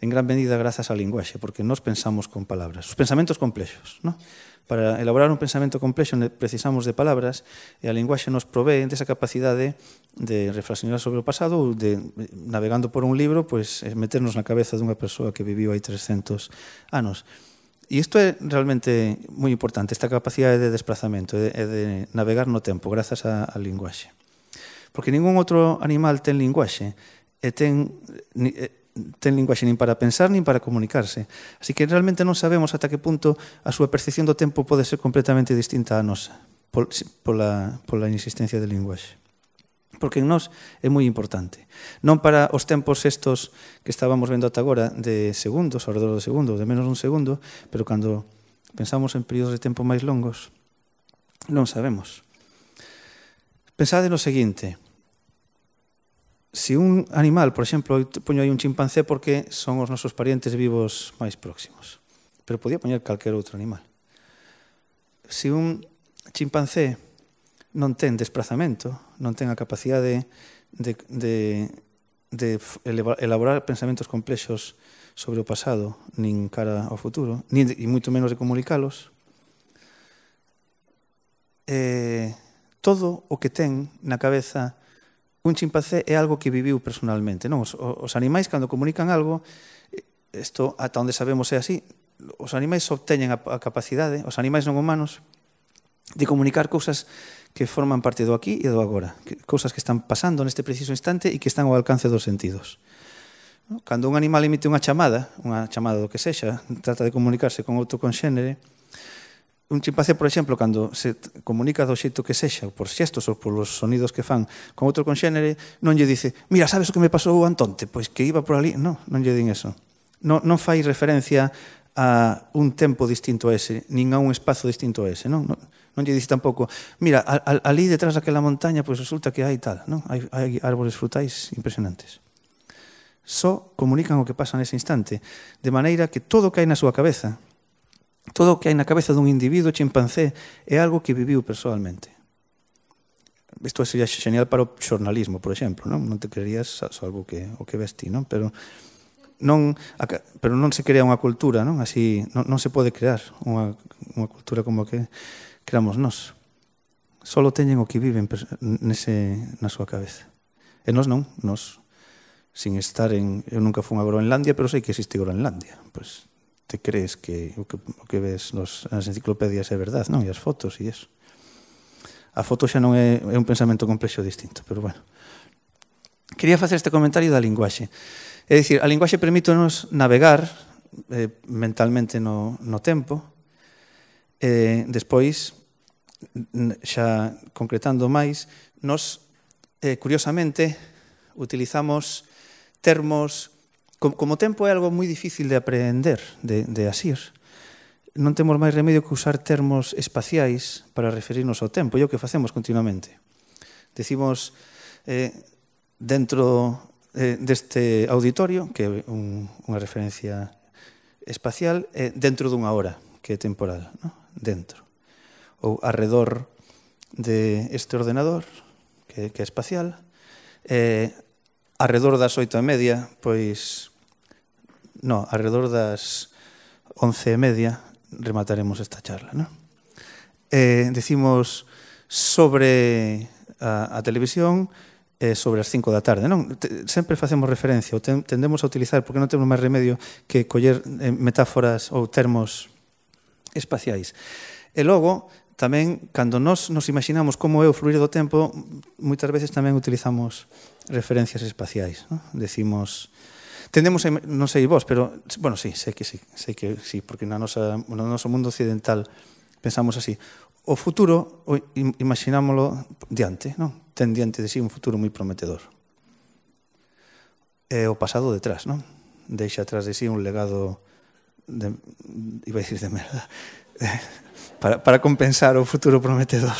en gran medida grazas á linguaxe, porque nos pensamos con palabras, os pensamentos complexos. No? Para elaborar un pensamento complexo precisamos de palabras e a linguaxe nos provee desa capacidade de reflexionar sobre o pasado ou de, navegando por un libro, pois, eh, meternos na cabeza dunha persoa que viviu hai 300 anos. E isto é realmente moi importante, esta capacidade de desplazamento e de, de navegar no tempo grazas á, linguaxe. Porque ningún outro animal ten linguaxe e ten ni, ten linguaxe nin para pensar nin para comunicarse. Así que realmente non sabemos ata que punto a súa percepción do tempo pode ser completamente distinta a nosa pola, pola inexistencia de linguaxe porque en nós é moi importante. Non para os tempos estos que estábamos vendo ata agora de segundos, ao redor do segundo, de menos un segundo, pero cando pensamos en períodos de tempo máis longos, non sabemos. Pensade no seguinte, se si un animal, por exemplo, poño aí un chimpancé porque son os nosos parientes vivos máis próximos, pero podía poñer calquer outro animal. Se si un chimpancé non ten desplazamento, non ten a capacidade de, de, de elaborar pensamentos complexos sobre o pasado, nin cara ao futuro, nin, e moito menos de comunicalos. Eh, todo o que ten na cabeza un chimpancé é algo que viviu personalmente. Non? Os, os animais, cando comunican algo, isto ata onde sabemos é así, os animais obtenen a, a capacidade, os animais non humanos, de comunicar cousas que forman parte do aquí e do agora, que, cousas que están pasando neste preciso instante e que están ao alcance dos sentidos. Cando un animal emite unha chamada, unha chamada do que sexa, trata de comunicarse con outro conxénere, un chimpancé, por exemplo, cando se comunica do xeito que sexa, por xestos ou polos sonidos que fan con outro conxénere, non lle dice, mira, sabes o que me pasou antonte? Pois que iba por ali. Non, non lle din eso. Non, non fai referencia a un tempo distinto a ese, nin a un espazo distinto a ese. Non, non non lle dice tampouco, mira, al, ali detrás daquela montaña, pois resulta que hai tal, non? Hai, hai árbores frutais impresionantes. Só comunican o que pasa nese instante, de maneira que todo o que hai na súa cabeza, todo o que hai na cabeza dun individuo chimpancé é algo que viviu persoalmente. Isto sería xeñal para o xornalismo, por exemplo, non? Non te creerías salvo que o que ves ti, non? Pero non pero non se crea unha cultura, non? Así non, non se pode crear unha unha cultura como que creamos nós. Solo teñen o que viven nese, na súa cabeza. E nós non, nós sin estar en... Eu nunca fui a Groenlandia, pero sei que existe Groenlandia. Pois te crees que o que, o que ves nos, nas enciclopedias é verdad, non? E as fotos e eso. A foto xa non é, é un pensamento complexo distinto, pero bueno. Quería facer este comentario da linguaxe. É dicir, a linguaxe permítonos navegar eh, mentalmente no, no tempo, eh, despois xa concretando máis, nos, eh, curiosamente, utilizamos termos... Como, como tempo é algo moi difícil de aprender, de, de asir, non temos máis remedio que usar termos espaciais para referirnos ao tempo, e o que facemos continuamente. Decimos, eh, dentro eh, deste auditorio, que é un, unha referencia espacial, eh, dentro dunha hora, que é temporal, no? dentro ou arredor de este ordenador, que, que é espacial, eh, arredor das oito e media, pois, no, arredor das once e media remataremos esta charla. ¿no? Eh, decimos sobre a, a televisión, eh, sobre as 5 da tarde. Non, te, sempre facemos referencia, ou tendemos a utilizar, porque non temos máis remedio que coller eh, metáforas ou termos espaciais. E logo, tamén, cando nós nos imaginamos como é o fluir do tempo, moitas veces tamén utilizamos referencias espaciais. ¿no? Decimos, tendemos a, non sei vos, pero, bueno, sí, sei que sí, sei que sí, porque na nosa, no noso mundo occidental pensamos así. O futuro, o, imaginámoslo diante, ¿no? ten diante de sí un futuro moi prometedor. E o pasado detrás, ¿no? Deixa atrás de sí un legado de, iba a decir de merda, para, para compensar o futuro prometedor.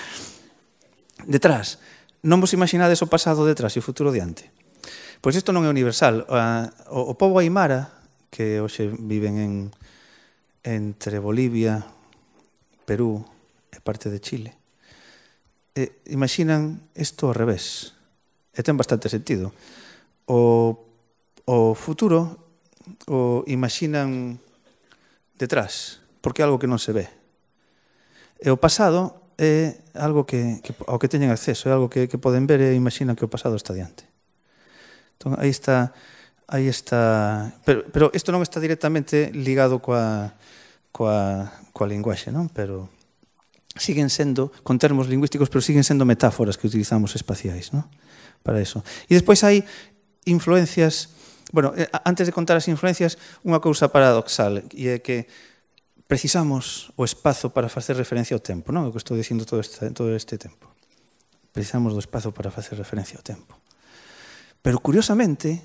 detrás, non vos imaginades o pasado detrás e o futuro diante. Pois isto non é universal. O, o povo aimara, que hoxe viven en, entre Bolivia, Perú e parte de Chile, e, imaginan isto ao revés. E ten bastante sentido. O, o futuro o imaginan detrás porque é algo que non se ve. E o pasado é algo que, que ao que teñen acceso, é algo que, que poden ver e imaginan que o pasado está diante. Entón, aí está... Aí está... Pero, pero isto non está directamente ligado coa, coa, coa linguaxe, non? Pero siguen sendo, con termos lingüísticos, pero siguen sendo metáforas que utilizamos espaciais, non? Para eso. E despois hai influencias... Bueno, eh, antes de contar as influencias, unha cousa paradoxal, e é que precisamos o espazo para facer referencia ao tempo, non? O que estou dicindo todo este, todo este tempo. Precisamos do espazo para facer referencia ao tempo. Pero, curiosamente,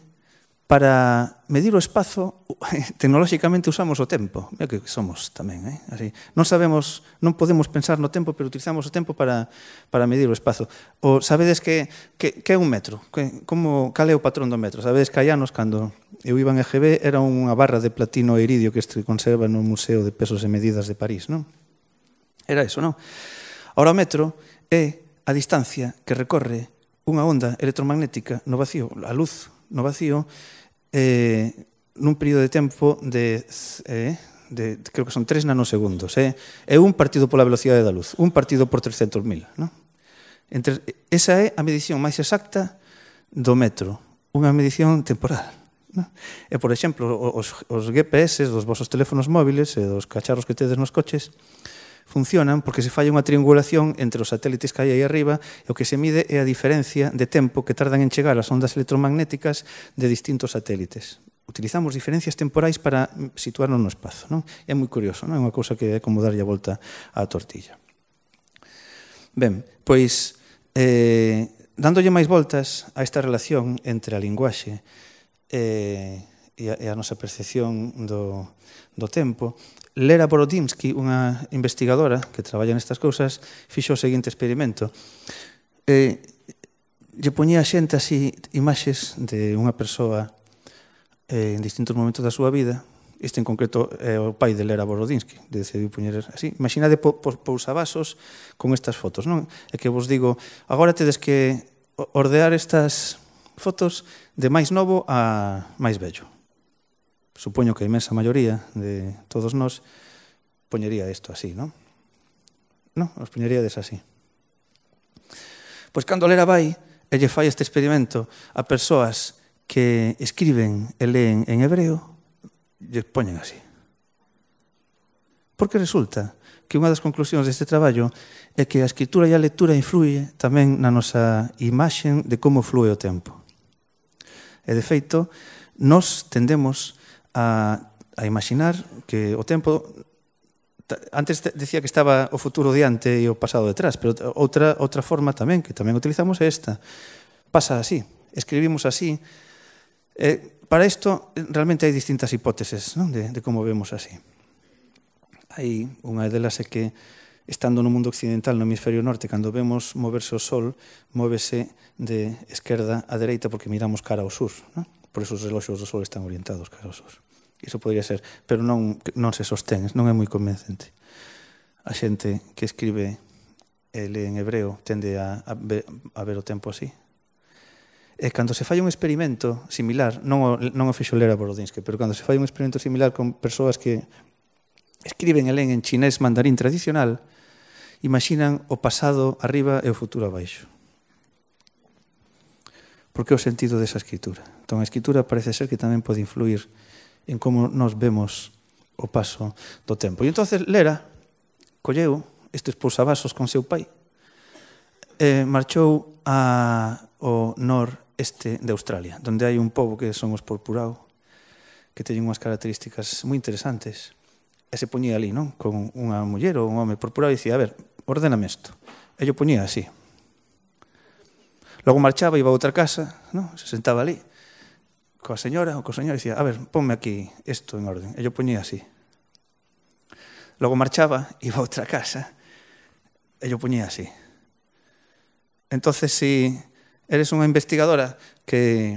para medir o espazo, tecnolóxicamente usamos o tempo. Mira que somos tamén, eh? Así, non sabemos, non podemos pensar no tempo, pero utilizamos o tempo para, para medir o espazo. O sabedes que, que, que é un metro? Que, como, cal é o patrón do metro? Sabedes que hai anos, cando eu iba en EGB, era unha barra de platino e iridio que se conserva no Museo de Pesos e Medidas de París, non? Era eso, non? Ahora o metro é a distancia que recorre unha onda electromagnética no vacío, a luz no vacío, eh, nun período de tempo de, eh, de creo que son 3 nanosegundos. Eh? É un partido pola velocidade da luz, un partido por 300.000. No? Entre, esa é a medición máis exacta do metro, unha medición temporal. No? E, por exemplo, os, os GPS dos vosos teléfonos móviles e dos cacharros que tedes nos coches, funcionan porque se falla unha triangulación entre os satélites que hai aí arriba e o que se mide é a diferencia de tempo que tardan en chegar as ondas electromagnéticas de distintos satélites. Utilizamos diferencias temporais para situarnos no espazo. Non? É moi curioso, non? é unha cousa que é como darlle a volta á tortilla. Ben, pois, eh, dándolle máis voltas a esta relación entre a linguaxe eh, e a, e a nosa percepción do, do tempo, Lera Borodinsky, unha investigadora que traballa nestas cousas, fixo o seguinte experimento. Eh, lle poñía xente así imaxes de unha persoa eh, en distintos momentos da súa vida, este en concreto é eh, o pai de Lera Borodinsky, decidiu poñer así. Imaginade po, po, pousavasos con estas fotos, non? É que vos digo, agora tedes que ordear estas fotos de máis novo a máis bello, supoño que a imensa maioría de todos nós, poñería isto así, non? Non, os poñeríades así. Pois cando Lera vai elle lle fai este experimento a persoas que escriben e leen en hebreo, lle poñen así. Porque resulta que unha das conclusións deste traballo é que a escritura e a lectura influye tamén na nosa imaxen de como flúe o tempo. E, de feito, nós tendemos a, a imaginar que o tempo antes decía que estaba o futuro diante e o pasado detrás, pero outra outra forma tamén que tamén utilizamos é esta. Pasa así, escribimos así. Eh, para isto realmente hai distintas hipóteses non? De, de como vemos así. Hai unha delas é que estando no mundo occidental, no hemisferio norte, cando vemos moverse o sol, móvese de esquerda a dereita porque miramos cara ao sur. Non? Por eso os reloxos do sol están orientados cara ao sol. Iso podría ser, pero non, non se sostén, non é moi convencente. A xente que escribe e lee en hebreo tende a, a, ver, a ver o tempo así. E cando se fai un experimento similar, non o, non o fixo ler a Borodinsky, pero cando se fai un experimento similar con persoas que escriben e leen en chinés mandarín tradicional, imaginan o pasado arriba e o futuro abaixo. Por que o sentido desa escritura? Entón, a escritura parece ser que tamén pode influir en como nos vemos o paso do tempo. E entonces Lera colleu estes pousavasos con seu pai e marchou a, nor noreste de Australia, donde hai un pobo que son os Porpurao, que teñen unhas características moi interesantes. E se poñía ali, non? Con unha muller ou un home Porpurao e dicía, a ver, ordename isto. E yo poñía así. Logo marchaba, iba a outra casa, non? se sentaba ali, coa señora, ou co señor dicía, a ver, ponme aquí isto en orden. E eu poñía así. Logo marchaba, iba a outra casa, e eu poñía así. Entonces, si eres unha investigadora que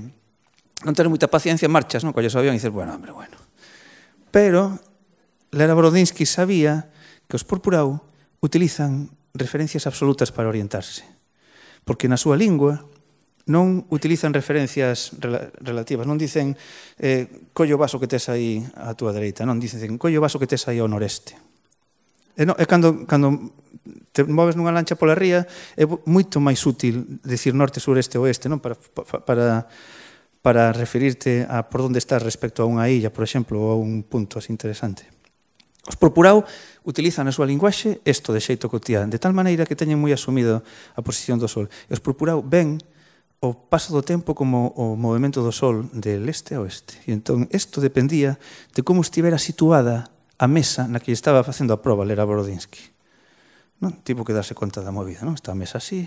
non tenes moita paciencia, marchas, non? Colles o avión e dices, bueno, hombre, bueno. Pero Lera Brodinsky sabía que os purpurau utilizan referencias absolutas para orientarse. Porque na súa lingua non utilizan referencias rel relativas, non dicen eh, collo vaso que tes aí á túa dereita, non dicen collo vaso que tes aí ao noreste. E, non, e cando, cando te moves nunha lancha pola ría é moito máis útil decir norte, sureste, oeste, non para, para, para referirte a por onde estás respecto a unha illa, por exemplo, ou a un punto así interesante. Os procurau utilizan a súa linguaxe isto de xeito cotidiano, de tal maneira que teñen moi asumido a posición do sol. E os procurau ben o paso do tempo como o movimento do sol del este a oeste. E entón, isto dependía de como estivera situada a mesa na que estaba facendo a prova Lera Borodinsky. Non? Tipo que darse conta da movida, non? Está a mesa así.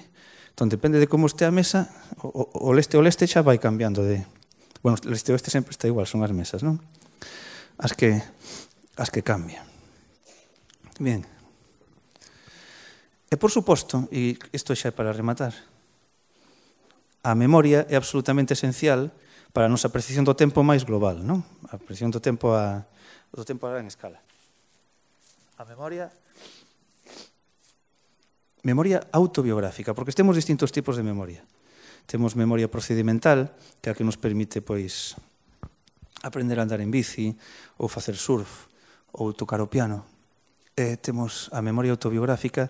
Entón, depende de como este a mesa, o, o, o leste o leste xa vai cambiando de... Bueno, o leste o oeste sempre está igual, son as mesas, non? As que, as que cambian. Bien. E por suposto, e isto xa é para rematar, a memoria é absolutamente esencial para a nosa percepción do tempo máis global, non? A percepción do tempo a do tempo a gran escala. A memoria memoria autobiográfica, porque temos distintos tipos de memoria. Temos memoria procedimental, que é a que nos permite pois aprender a andar en bici ou facer surf ou tocar o piano. E temos a memoria autobiográfica,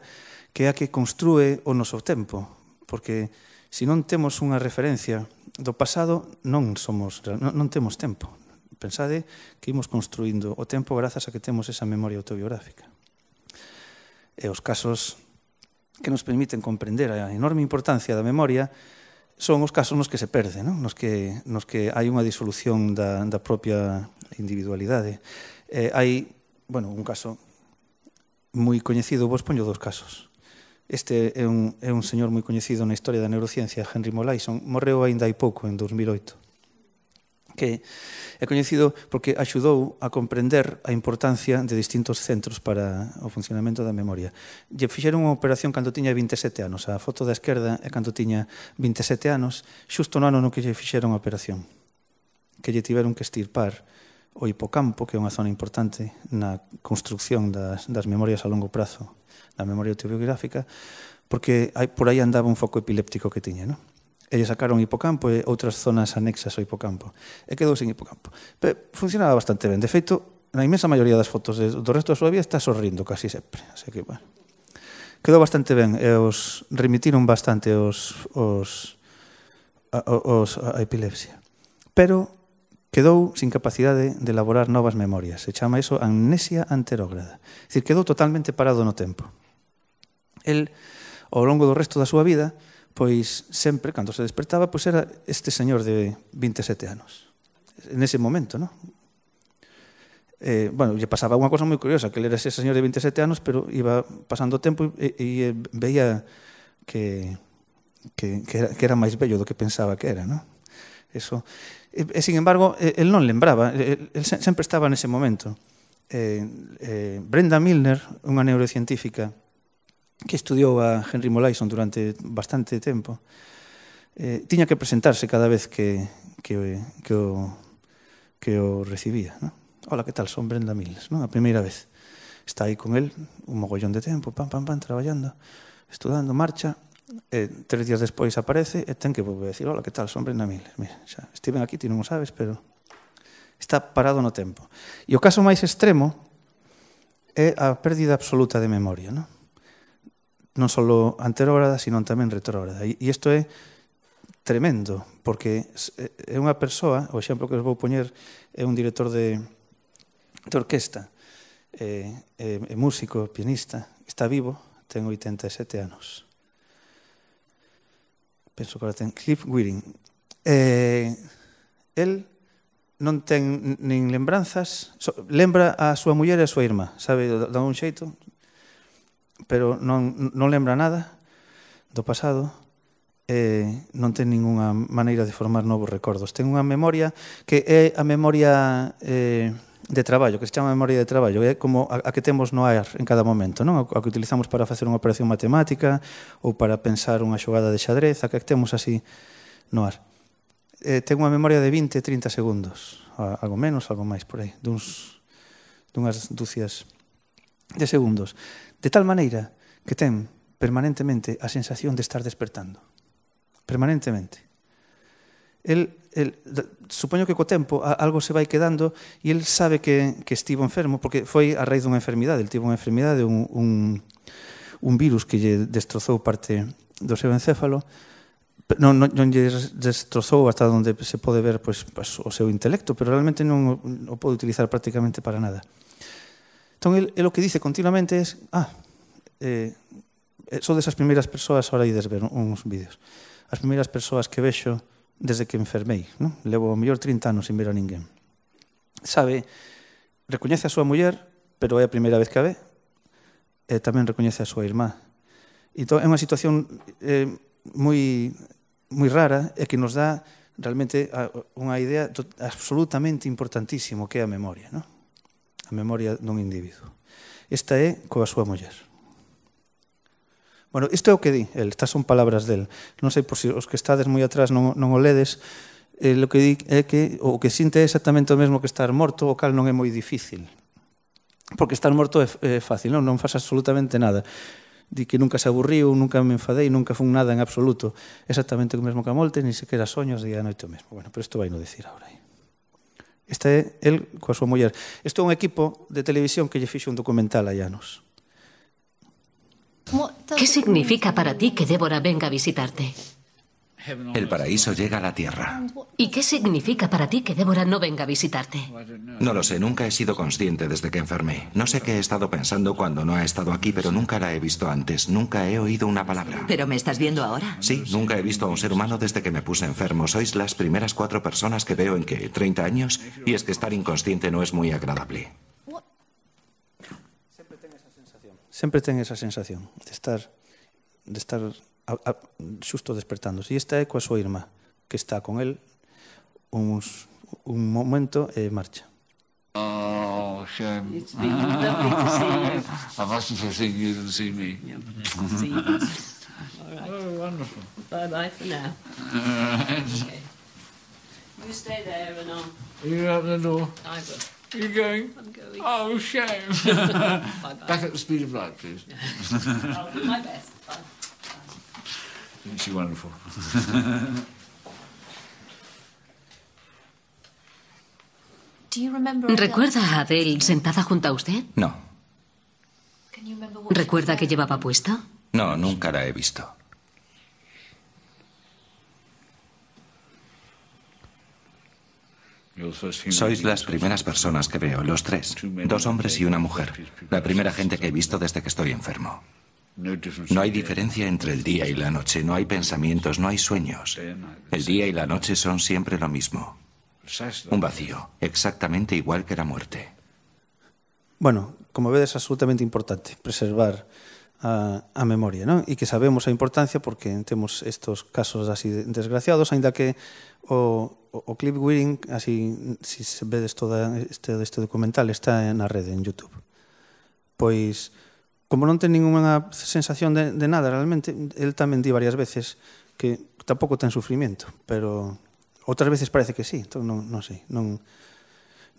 que é a que construe o noso tempo, porque se non temos unha referencia do pasado, non somos non, non temos tempo. Pensade que imos construindo o tempo grazas a que temos esa memoria autobiográfica. E os casos que nos permiten comprender a enorme importancia da memoria son os casos nos que se perde, non? Nos, que, nos que hai unha disolución da, da propia individualidade. Eh, hai, bueno, un caso moi coñecido, vos poño dos casos. Este é un, é un señor moi coñecido na historia da neurociencia, Henry Molaison, morreu aínda hai pouco, en 2008, que é coñecido porque axudou a comprender a importancia de distintos centros para o funcionamento da memoria. Lle fixeron unha operación cando tiña 27 anos, a foto da esquerda é cando tiña 27 anos, xusto no ano no que lle fixeron a operación, que lle tiveron que estirpar o hipocampo, que é unha zona importante na construcción das, das memorias a longo prazo, da memoria autobiográfica, porque hai, por aí andaba un foco epiléptico que tiña, non? E lle sacaron hipocampo e outras zonas anexas ao hipocampo. E quedou sen hipocampo. Pero funcionaba bastante ben. De feito, na imensa maioría das fotos de, do resto da súa vida está sorrindo casi sempre. Así que, bueno. Quedou bastante ben. E os remitiron bastante os, os, a, os, a epilepsia. Pero quedou sin capacidade de elaborar novas memorias. Se chama iso amnesia anterógrada. É dicir, quedou totalmente parado no tempo. El, ao longo do resto da súa vida, pois sempre, cando se despertaba, pois era este señor de 27 anos. En ese momento, non? Eh, bueno, lle pasaba unha cosa moi curiosa, que ele era ese señor de 27 anos, pero iba pasando o tempo e, e, e veía que, que, que, era, que era máis bello do que pensaba que era, non? Eso, E, e sin embargo, el non lembraba, el, sempre estaba nese momento. Eh, eh, Brenda Milner, unha neurocientífica que estudiou a Henry Molaison durante bastante tempo, eh, tiña que presentarse cada vez que, que, que, o, que o recibía. ¿no? Hola, que tal? Son Brenda Milner, ¿no? a primeira vez. Está aí con él un mogollón de tempo, pam, pam, pam, traballando, estudando, marcha, E tres días despois aparece e ten que volver a decir, hola, que tal, son Brenda Miller. Mira, xa, estiven aquí, ti non o sabes, pero está parado no tempo. E o caso máis extremo é a pérdida absoluta de memoria, non? non só anterógrada, sino tamén retrógrada. E isto é tremendo, porque é unha persoa, o exemplo que os vou poñer é un director de, de orquesta, é, é, é músico, pianista, está vivo, ten 87 anos penso que agora ten Cliff Whiring. Eh, el non ten nin lembranzas, so, lembra a súa muller e a súa irmá, sabe, da un xeito, pero non, non lembra nada do pasado, eh, non ten ningunha maneira de formar novos recordos. Ten unha memoria que é a memoria eh, de traballo, que se chama memoria de traballo, é como a, a que temos no ar en cada momento, non? A, a que utilizamos para facer unha operación matemática ou para pensar unha xogada de xadrez, a que temos así no ar. Eh, ten unha memoria de 20, 30 segundos, algo menos, algo máis por aí, duns, dunhas dúcias de segundos. De tal maneira que ten permanentemente a sensación de estar despertando. Permanentemente. El el, supoño que co tempo algo se vai quedando e el sabe que, que estivo enfermo, porque foi a raíz dunha enfermidade, el tivo unha enfermidade, un, un, un virus que lle destrozou parte do seu encéfalo, non, non, non lle destrozou hasta onde se pode ver pois, pues, o seu intelecto, pero realmente non o, o pode utilizar prácticamente para nada. Entón, el, el o que dice continuamente é, ah, eh, eh son desas primeiras persoas, ahora ides ver uns vídeos, as primeiras persoas que vexo desde que enfermei. Non? Levo o mellor 30 anos sin ver a ninguén. Sabe, recoñece a súa muller, pero é a primeira vez que a ve. E tamén recoñece a súa irmá. E entón, é unha situación eh, moi, moi rara e que nos dá realmente unha idea absolutamente importantísimo que é a memoria, non? a memoria dun individuo. Esta é coa súa muller. Bueno, isto é o que di, el, estas son palabras del. Non sei por si os que estades moi atrás non, non o ledes, eh, lo que di é que o que sinte é exactamente o mesmo que estar morto, o cal non é moi difícil. Porque estar morto é, é fácil, non, non faz absolutamente nada. Di que nunca se aburriu, nunca me enfadei, nunca fun nada en absoluto. Exactamente o mesmo que a molte, ni sequera soños día e noite o mesmo. Bueno, pero isto vai no dicir agora aí. Este é el coa súa muller. Isto é un equipo de televisión que lle fixo un documental a Llanos. ¿Qué significa para ti que Débora venga a visitarte? El paraíso llega a la tierra. ¿Y qué significa para ti que Débora no venga a visitarte? No lo sé, nunca he sido consciente desde que enfermé. No sé qué he estado pensando cuando no ha estado aquí, pero nunca la he visto antes. Nunca he oído una palabra. ¿Pero me estás viendo ahora? Sí, nunca he visto a un ser humano desde que me puse enfermo. Sois las primeras cuatro personas que veo en que 30 años y es que estar inconsciente no es muy agradable. sempre ten esa sensación de estar de estar a, a, xusto despertándose. E esta é coa súa irmá, que está con el uns, un momento e marcha. Oh, shame. It's been lovely to see you. I you see me. Yeah, see you. All right. Oh, wonderful. Bye-bye for now. Okay. You stay there and I'll... You out the door. I will. You're going, oh, shame. Back at the speed of light, please. I'll do my best. Bye. she wonderful? ¿Recuerda a Adele sentada junto a usted? No. ¿Recuerda que llevaba puesta? No, nunca la he visto. Sois las primeras personas que veo, los tres, dos hombres y una mujer, la primera gente que he visto desde que estoy enfermo. No hay diferencia entre el día y la noche, no hay pensamientos, no hay sueños. El día y la noche son siempre lo mismo. Un vacío, exactamente igual que la muerte. Bueno, como ves, es absolutamente importante preservar a, a memoria, non? E que sabemos a importancia porque temos estos casos así desgraciados, aínda que o, o clip Wearing, así, si se vedes todo este, este documental, está na rede, en Youtube. Pois, como non ten ninguna sensación de, de nada realmente, el tamén di varias veces que tampouco ten sufrimiento, pero outras veces parece que sí, entón non, non sei, non,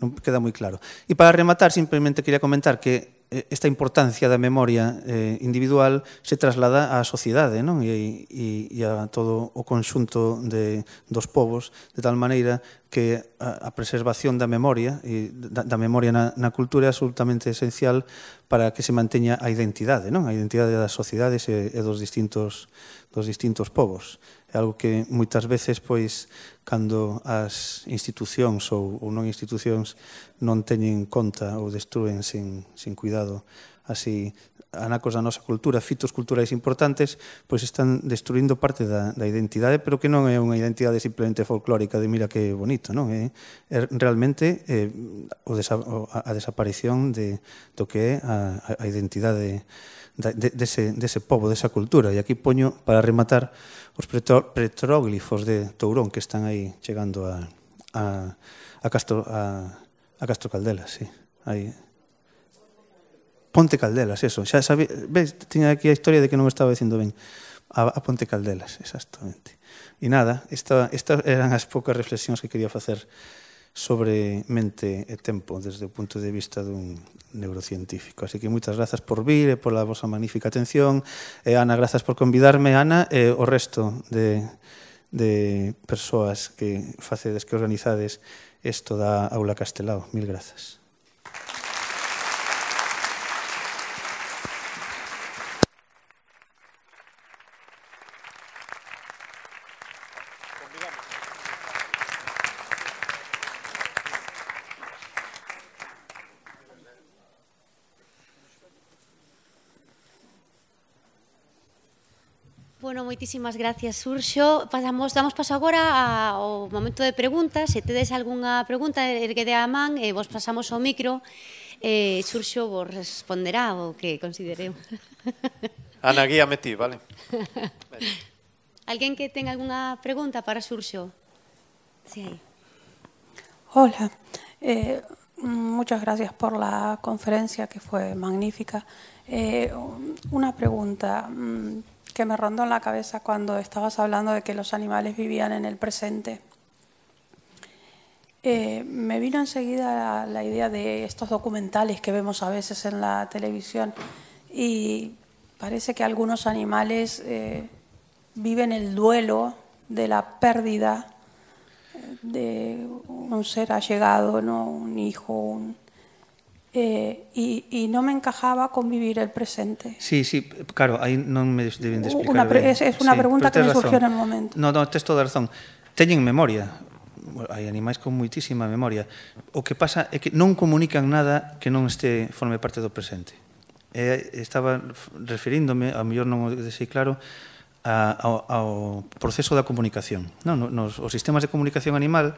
non queda moi claro. E para rematar, simplemente quería comentar que Eh, esta importancia da memoria eh, individual se traslada á sociedade non? E, e, e a todo o conxunto de, dos povos de tal maneira que a, a preservación da memoria e da, da memoria na, na cultura é absolutamente esencial para que se manteña a identidade non? a identidade das sociedades e, e dos distintos dos distintos povos. É algo que moitas veces, pois, cando as institucións ou, ou non institucións non teñen conta ou destruen sin, sin cuidado así anacos da nosa cultura, fitos culturais importantes, pois están destruindo parte da, da identidade, pero que non é unha identidade simplemente folclórica de mira que bonito, non? É, é realmente é, eh, o desa, a, a desaparición de, do que é a, a identidade de, dese, de dese pobo, desa cultura. E aquí poño, para rematar, os petróglifos de Tourón que están aí chegando a, a, a, Castro, a, a Castro Caldelas. Sí. Aí. Ponte Caldelas, eso. Xa sabe, ves, tiña aquí a historia de que non estaba dicindo ben. A, a Ponte Caldelas, exactamente. E nada, esta, eran as poucas reflexións que quería facer sobre mente e tempo desde o punto de vista dun neurocientífico. Así que moitas grazas por vir e pola vosa magnífica atención. E Ana, grazas por convidarme, Ana, e o resto de, de persoas que facedes, que organizades isto da Aula Castelao. Mil grazas. Moitísimas gracias, Urxo. Pasamos, damos paso agora ao momento de preguntas. Se tedes algunha pregunta, erguede a man e vos pasamos ao micro. Eh, Xurxo vos responderá o que considereu. Ana Guía metí, vale. Alguén que ten algunha pregunta para Xurxo? Sí, aí. Hola. Eh, muchas gracias por la conferencia que fue magnífica. Eh, una pregunta. Mm, que me rondó en la cabeza cuando estabas hablando de que los animales vivían en el presente. Eh, me vino enseguida la, idea de estos documentales que vemos a veces en la televisión y parece que algunos animales eh, viven el duelo de la pérdida eh, de un ser allegado, ¿no? un hijo, un, eh, e, e non me encajaba con vivir el presente. Sí, sí, claro, aí non me deben de explicar. Una, es, es unha sí, pregunta que me razón. surgiu en el momento. No, no, tes toda razón. Teñen memoria, hai animais con moitísima memoria. O que pasa é que non comunican nada que non este forme parte do presente. E estaba referíndome, a mellor non o desei claro, a, ao, ao proceso da comunicación. Non, nos, os sistemas de comunicación animal,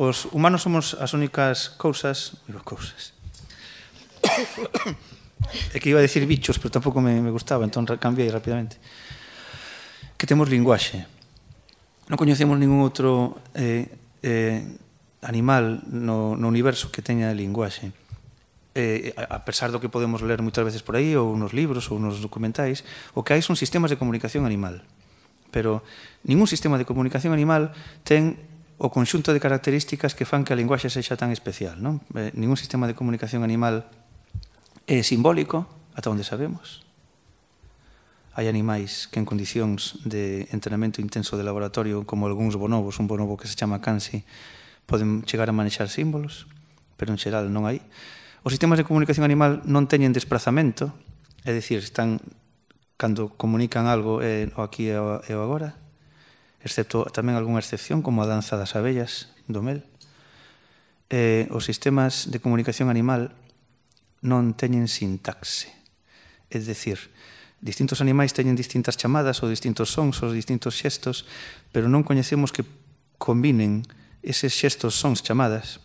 os humanos somos as únicas cousas, cousas, é que iba a decir bichos, pero tampouco me, me gustaba, entón cambiei rapidamente. Que temos linguaxe. Non coñecemos ningún outro eh, eh, animal no, no universo que teña linguaxe. Eh, a, a pesar do que podemos ler moitas veces por aí, ou nos libros, ou nos documentais, o que hai son sistemas de comunicación animal. Pero ningún sistema de comunicación animal ten o conxunto de características que fan que a linguaxe sexa tan especial. Non? Eh, ningún sistema de comunicación animal é simbólico, ata onde sabemos. Hai animais que en condicións de entrenamento intenso de laboratorio, como algúns bonobos, un bonobo que se chama Kansi, poden chegar a manexar símbolos, pero en xeral non hai. Os sistemas de comunicación animal non teñen desplazamento, é dicir, están cando comunican algo é o aquí e o agora, excepto tamén algunha excepción como a danza das abellas do mel. Eh, os sistemas de comunicación animal non teñen sintaxe. É dicir, distintos animais teñen distintas chamadas ou distintos sons ou distintos xestos, pero non coñecemos que combinen eses xestos, sons, chamadas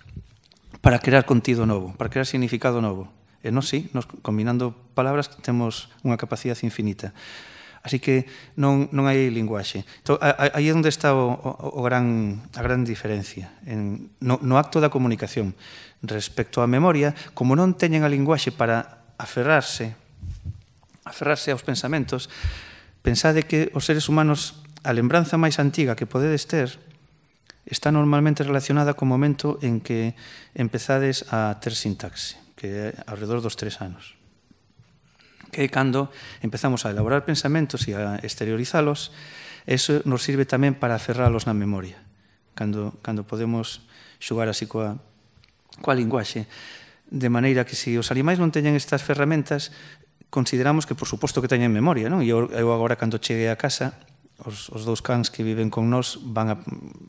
para crear contido novo, para crear significado novo. E non si, nos combinando palabras temos unha capacidade infinita. Así que non, non hai linguaxe. Entón, aí é onde está o, o, o gran, a gran diferencia, en, no, no acto da comunicación respecto á memoria, como non teñen a linguaxe para aferrarse aferrarse aos pensamentos, pensade que os seres humanos a lembranza máis antiga que podedes ter está normalmente relacionada co momento en que empezades a ter sintaxe, que é alrededor dos tres anos. Que é cando empezamos a elaborar pensamentos e a exteriorizalos, eso nos sirve tamén para aferralos na memoria, cando, cando podemos xugar así coa, coa linguaxe. De maneira que se os animais non teñen estas ferramentas, consideramos que, por suposto, que teñen memoria. Non? E eu, eu agora, cando cheguei a casa, os, os dous cans que viven con nós van a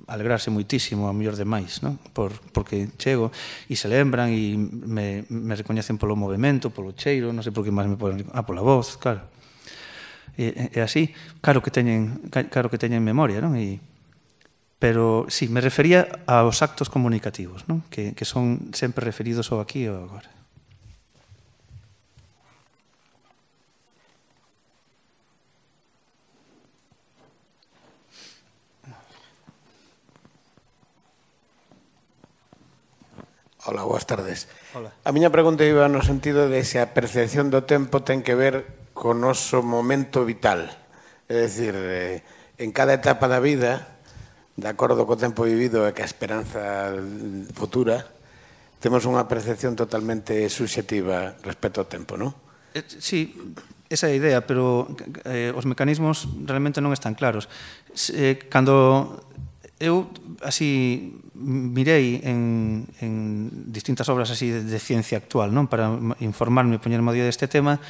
alegrarse moitísimo, a mellor demais, non? Por, porque chego e se lembran e me, me recoñecen polo movimento, polo cheiro, non sei por que máis me poden... Ah, pola voz, claro. E, e, e así, claro que teñen, claro que teñen memoria, non? E, Pero sí, me refería aos actos comunicativos, non? Que, que son sempre referidos ao aquí e ao agora. Ola, boas tardes. Hola. A miña pregunta iba no sentido de se a percepción do tempo ten que ver co noso momento vital. É dicir, eh, en cada etapa da vida de acordo co tempo vivido e que a esperanza futura, temos unha percepción totalmente subxetiva respecto ao tempo, non? Eh, sí, esa é a idea, pero eh, os mecanismos realmente non están claros. Eh, cando eu así mirei en, en distintas obras así de, de ciencia actual, non para informarme e poñerme ao día deste tema,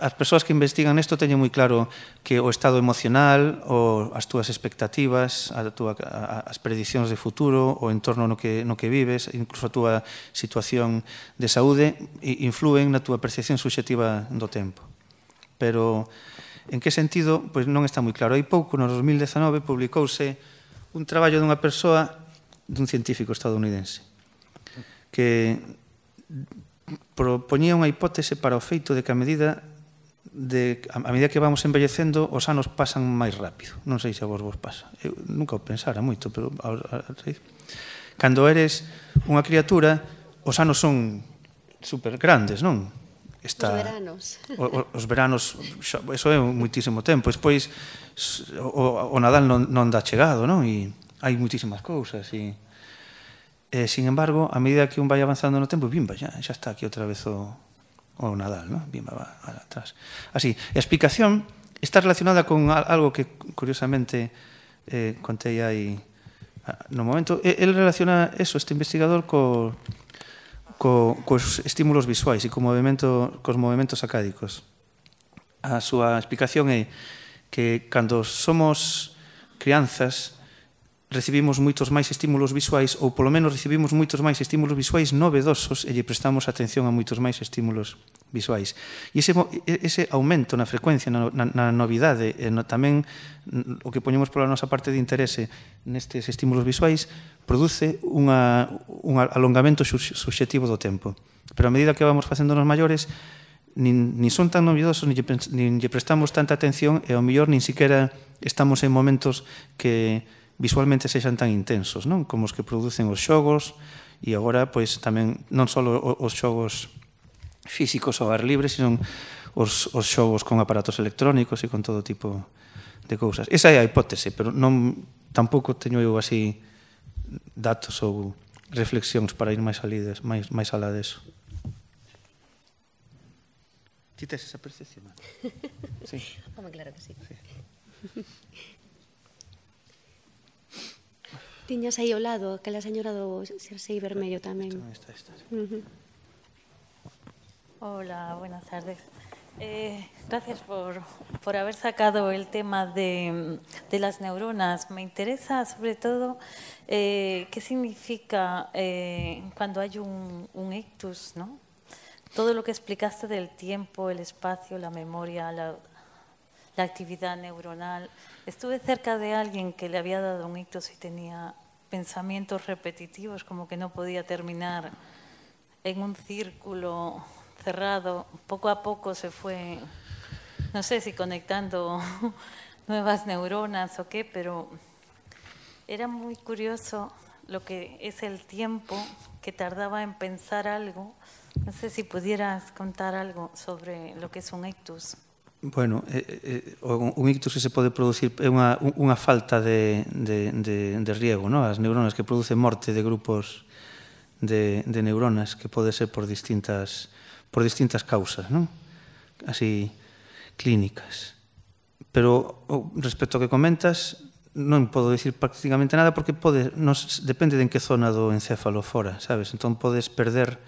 as persoas que investigan isto teñen moi claro que o estado emocional, o, as túas expectativas, a túa, a, as predicións de futuro, o entorno no que, no que vives, incluso a túa situación de saúde, influen na túa percepción subjetiva do tempo. Pero en que sentido, pois non está moi claro. Hai pouco, no 2019, publicouse un traballo dunha persoa dun científico estadounidense que propoñía unha hipótese para o feito de que a medida de a, a medida que vamos envellecendo, os anos pasan máis rápido. Non sei se a vos vos pasa. Eu nunca o pensara moito, pero a, a, a, cando eres unha criatura, os anos son super grandes, non? Está, os veranos. O, o, os veranos, xa, eso é muitísimo tempo. Despois, o, o Nadal non, non dá chegado, non? E hai muitísimas cousas. E, eh, sin embargo, a medida que un vai avanzando no tempo, bimba, xa, xa está aquí outra vez o, o Nadal, ¿no? Bimba va atrás. Así, ah, a explicación está relacionada con algo que curiosamente eh, contei aí ah, no momento. El relaciona eso, este investigador, co, co, cos estímulos visuais e co movimento, cos movimentos acádicos. A súa explicación é que cando somos crianzas recibimos moitos máis estímulos visuais ou polo menos recibimos moitos máis estímulos visuais novedosos e lle prestamos atención a moitos máis estímulos visuais. E ese, ese aumento na frecuencia, na, na, na novidade, e no, tamén o que poñemos pola nosa parte de interese nestes estímulos visuais, produce unha, un alongamento subxetivo do tempo. Pero a medida que vamos facéndonos maiores, nin, nin son tan novidosos, nin, nin lle prestamos tanta atención e ao mellor nin siquiera estamos en momentos que visualmente sexan tan intensos, non? Como os que producen os xogos e agora pois tamén non só os xogos físicos ao ar libre, sino os, os xogos con aparatos electrónicos e con todo tipo de cousas. Esa é a hipótese, pero non tampouco teño eu así datos ou reflexións para ir máis alides, máis máis alá deso. Ti tes esa percepción? Sí. Home, claro que sí. sí. Tiñas ahí al lado, aquela señora do Cersei Vermello tamén. Está, Hola, buenas tardes. Eh, gracias por, por, haber sacado el tema de, de, las neuronas. Me interesa sobre todo eh, qué significa eh, cuando hay un, un, ictus, ¿no? Todo lo que explicaste del tiempo, el espacio, la memoria, la, la actividad neuronal. Estuve cerca de alguien que le había dado un ictus y tenía pensamientos repetitivos, como que no podía terminar en un círculo cerrado. Poco a poco se fue, no sé si conectando nuevas neuronas o qué, pero era muy curioso lo que es el tiempo que tardaba en pensar algo. No sé si pudieras contar algo sobre lo que es un ictus. Bueno, eh, eh, un ictus que se pode producir é unha, unha falta de, de, de, de riego, no? as neuronas que produce morte de grupos de, de neuronas que pode ser por distintas, por distintas causas, no? así clínicas. Pero respecto ao que comentas, non podo dicir prácticamente nada porque pode, nos, depende de en que zona do encéfalo fora, sabes? Entón podes perder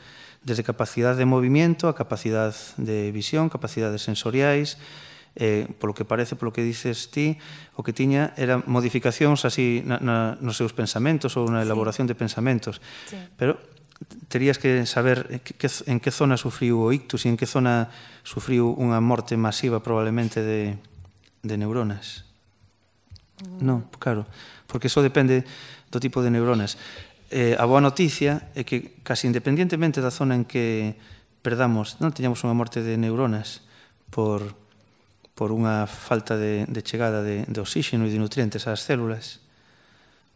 desde capacidade de movimento a capacidade de visión, capacidades sensoriais, eh, polo que parece, polo que dices ti, o que tiña era modificacións así na, na, nos seus pensamentos ou na elaboración sí. de pensamentos. Sí. Pero terías que saber que, en que zona sufriu o ictus e en que zona sufriu unha morte masiva probablemente de, de neuronas. Mm. Non, claro, porque só depende do tipo de neuronas. Eh, a boa noticia é que casi independientemente da zona en que perdamos, non teñamos unha morte de neuronas por, por unha falta de, de chegada de, de oxígeno e de nutrientes ás células,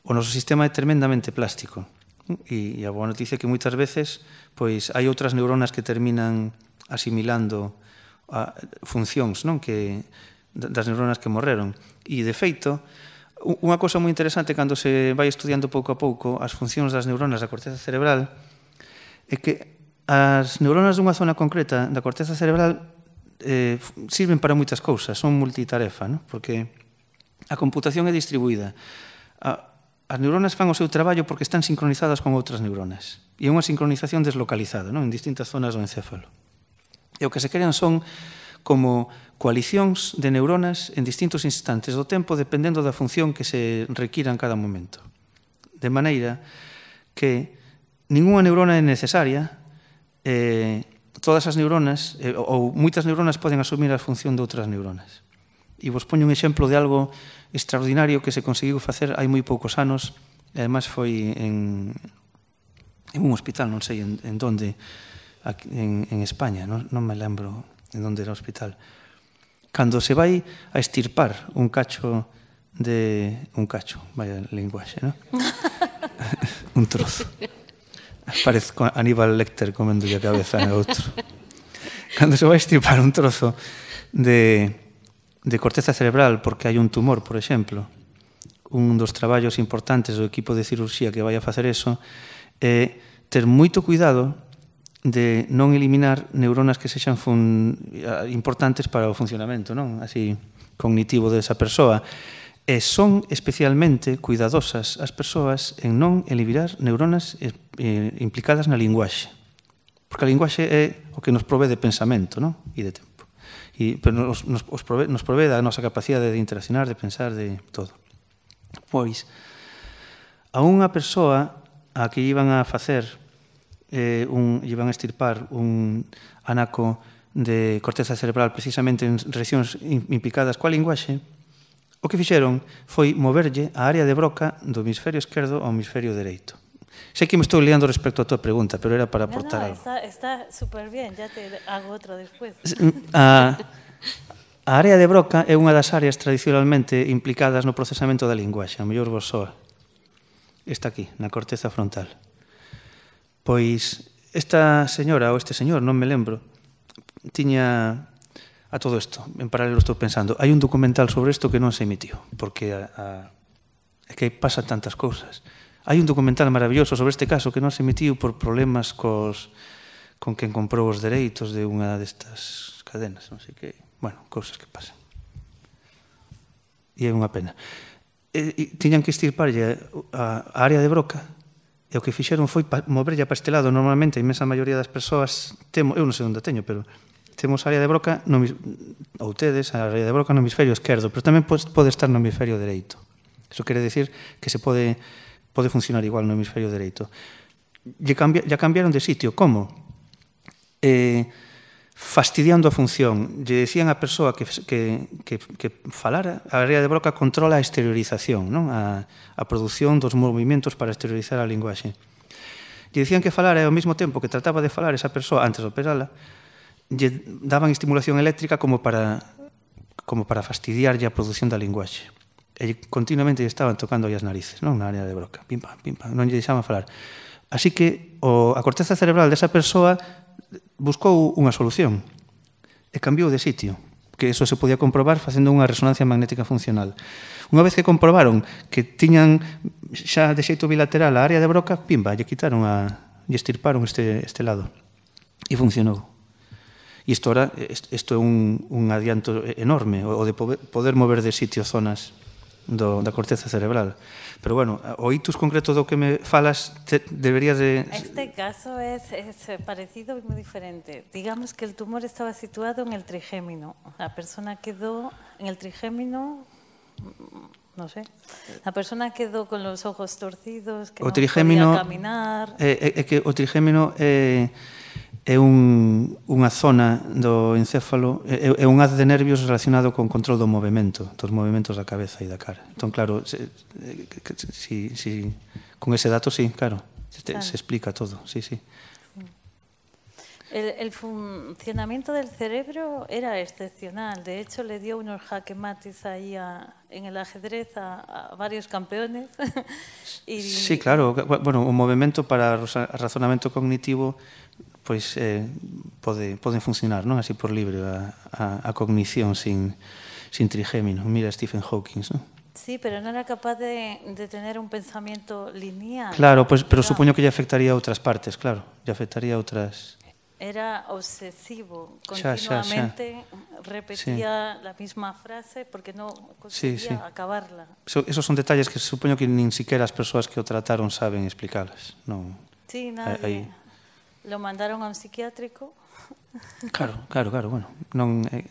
o noso sistema é tremendamente plástico. E, e a boa noticia é que moitas veces pois hai outras neuronas que terminan asimilando a funcións non que das neuronas que morreron. E, de feito, Unha cosa moi interesante cando se vai estudiando pouco a pouco as funcións das neuronas da corteza cerebral é que as neuronas dunha zona concreta da corteza cerebral eh, sirven para moitas cousas, son multitarefa, no? porque a computación é distribuída. A, as neuronas fan o seu traballo porque están sincronizadas con outras neuronas. E é unha sincronización deslocalizada, non? en distintas zonas do encéfalo. E o que se crean son como coalicións de neuronas en distintos instantes do tempo dependendo da función que se requira en cada momento. De maneira que ninguna neurona é necesaria, eh, todas as neuronas, eh, ou moitas neuronas poden asumir a función de outras neuronas. E vos poño un exemplo de algo extraordinario que se conseguiu facer hai moi poucos anos, e además foi en, en un hospital, non sei en, en donde, aquí, en, en España, non, non me lembro en donde era o hospital, cando se vai a estirpar un cacho de un cacho, vaya linguaxe, ¿no? un trozo. Parezco Aníbal Lecter comendo a cabeza no outro. Cando se vai a estirpar un trozo de, de corteza cerebral porque hai un tumor, por exemplo, un dos traballos importantes do equipo de cirurxía que vai a facer eso é eh, ter moito cuidado de non eliminar neuronas que sexan fun, importantes para o funcionamento, non? Así cognitivo desa persoa. E son especialmente cuidadosas as persoas en non eliminar neuronas eh, implicadas na linguaxe. Porque a linguaxe é o que nos prove de pensamento, non? E de tempo. E pero nos nos os prove, nos prove da nosa capacidade de interaccionar, de pensar, de todo. Pois a unha persoa a que iban a facer eh, un, iban a estirpar un anaco de corteza cerebral precisamente en regións implicadas coa linguaxe, o que fixeron foi moverlle a área de broca do hemisferio esquerdo ao hemisferio dereito. Sei que me estou liando respecto a tua pregunta, pero era para aportar no, no, está, algo. Está super bien, ya te hago outro despues. A, a área de broca é unha das áreas tradicionalmente implicadas no procesamento da linguaxe, a mellor vos soa. Está aquí, na corteza frontal. Pois esta señora ou este señor, non me lembro, tiña a todo isto. En paralelo estou pensando, hai un documental sobre isto que non se emitiu, porque a, a, é que pasa tantas cousas. Hai un documental maravilloso sobre este caso que non se emitiu por problemas cos con quen comprou os dereitos de unha destas cadenas, non sei que, bueno, cousas que pasan. E é unha pena. E, e tiñan que estirparlle a, a área de Broca E o que fixeron foi moverlle a pastelado. Normalmente, a imensa maioría das persoas, temo, eu non sei onde teño, pero temos área de broca, no, ou tedes, a área de broca no hemisferio esquerdo, pero tamén pode estar no hemisferio dereito. Eso quere decir que se pode, pode funcionar igual no hemisferio dereito. Lle, cambia, lle cambiaron de sitio. Como? Eh, fastidiando a función. Lle decían a persoa que, que, que, que falara, a área de Broca controla a exteriorización, non? A, a produción dos movimentos para exteriorizar a linguaxe. Lle decían que falara e ao mesmo tempo que trataba de falar esa persoa antes de operala, lle daban estimulación eléctrica como para como para fastidiarlle a produción da linguaxe. E continuamente estaban tocando as narices, non? Na área de Broca. Pim, pam, pim, pam. Non lle deixaban falar. Así que o, a corteza cerebral desa persoa buscou unha solución e cambiou de sitio que eso se podía comprobar facendo unha resonancia magnética funcional. Unha vez que comprobaron que tiñan xa de xeito bilateral a área de broca, pimba, lle quitaron a lle estirparon este, este lado. E funcionou. E isto, ora, isto é un, un adianto enorme, o de poder mover de sitio zonas ...de la corteza cerebral. Pero bueno, tus concretos de lo que me falas ...deberías de... Este caso es, es, eh, parecido y muy diferente. Digamos que el tumor estaba situado en el trigémino. La persona quedó en el trigémino... Mm, no sé. La persona quedó con los ojos torcidos, que no podía caminar... Eh, eh, que o trigémino... é un, unha zona do encéfalo, é, é un haz de nervios relacionado con control do movimento, dos movimentos da cabeza e da cara. Entón, claro, se, si, si, con ese dato, sí, claro, se, claro. se explica todo, sí, sí. El, el funcionamiento del cerebro era excepcional. De hecho, le dio unos jaque mates ahí a, en el ajedrez a, a varios campeones. y... Sí, claro. Bueno, un movimiento para razonamento cognitivo pois eh, pode, pode funcionar, non? Así por libre a, a, a cognición sin, sin trigémino. Mira Stephen Hawking, non? Sí, pero non era capaz de, de tener un pensamiento lineal. Claro, pues, pois, pero no. supoño que lle afectaría a outras partes, claro. Lle afectaría a outras... Era obsesivo, continuamente xa, xa, xa. repetía sí. la misma frase porque no conseguía sí, sí. acabarla. So, esos son detalles que supoño que nin siquiera as persoas que o trataron saben explicalas. Non, Sí, nadie. Lo mandaron a un psiquiátrico. Claro, claro, claro, bueno, non é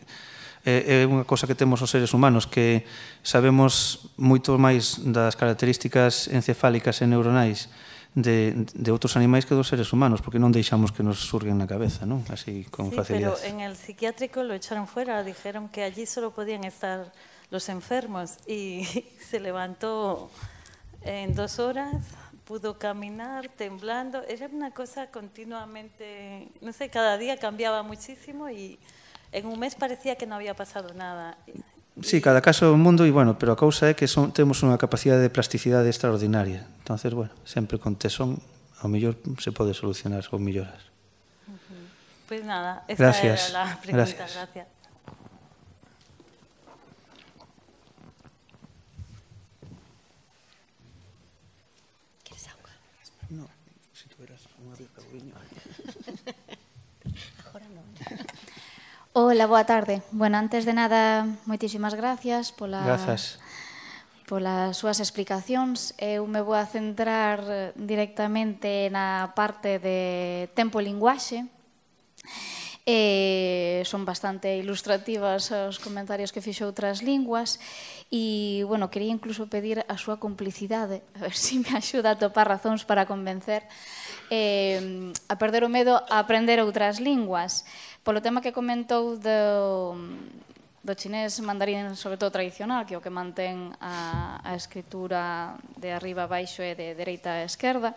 eh, eh, é unha cosa que temos os seres humanos que sabemos moito máis das características encefálicas e neuronais de, de outros animais que dos seres humanos porque non deixamos que nos surguen na cabeza non? así con sí, facilidade pero en el psiquiátrico lo echaron fuera dijeron que allí solo podían estar los enfermos y se levantó en dos horas pudo caminar temblando. Era una cosa continuamente, no sé, cada día cambiaba muchísimo y en un mes parecía que no había pasado nada. Sí, cada caso é un mundo e bueno, pero a causa é que son, temos unha capacidade de plasticidade extraordinaria. Entonces, bueno, sempre con tesón ao mellor se pode solucionar ou melloras. Pois pues nada, esta gracias. era a pregunta. Gracias. gracias. Ola, boa tarde. Bueno, antes de nada, moitísimas gracias pola... Grazas. Polas súas explicacións. Eu me vou a centrar directamente na parte de tempo-linguaxe. Eh, son bastante ilustrativas os comentarios que fixo outras linguas e, bueno, quería incluso pedir a súa complicidade, a ver se si me axuda a topar razóns para convencer eh, a perder o medo a aprender outras linguas. Polo tema que comentou do, do chinés mandarín, sobre todo tradicional, que é o que mantén a, a escritura de arriba baixo e de dereita a esquerda,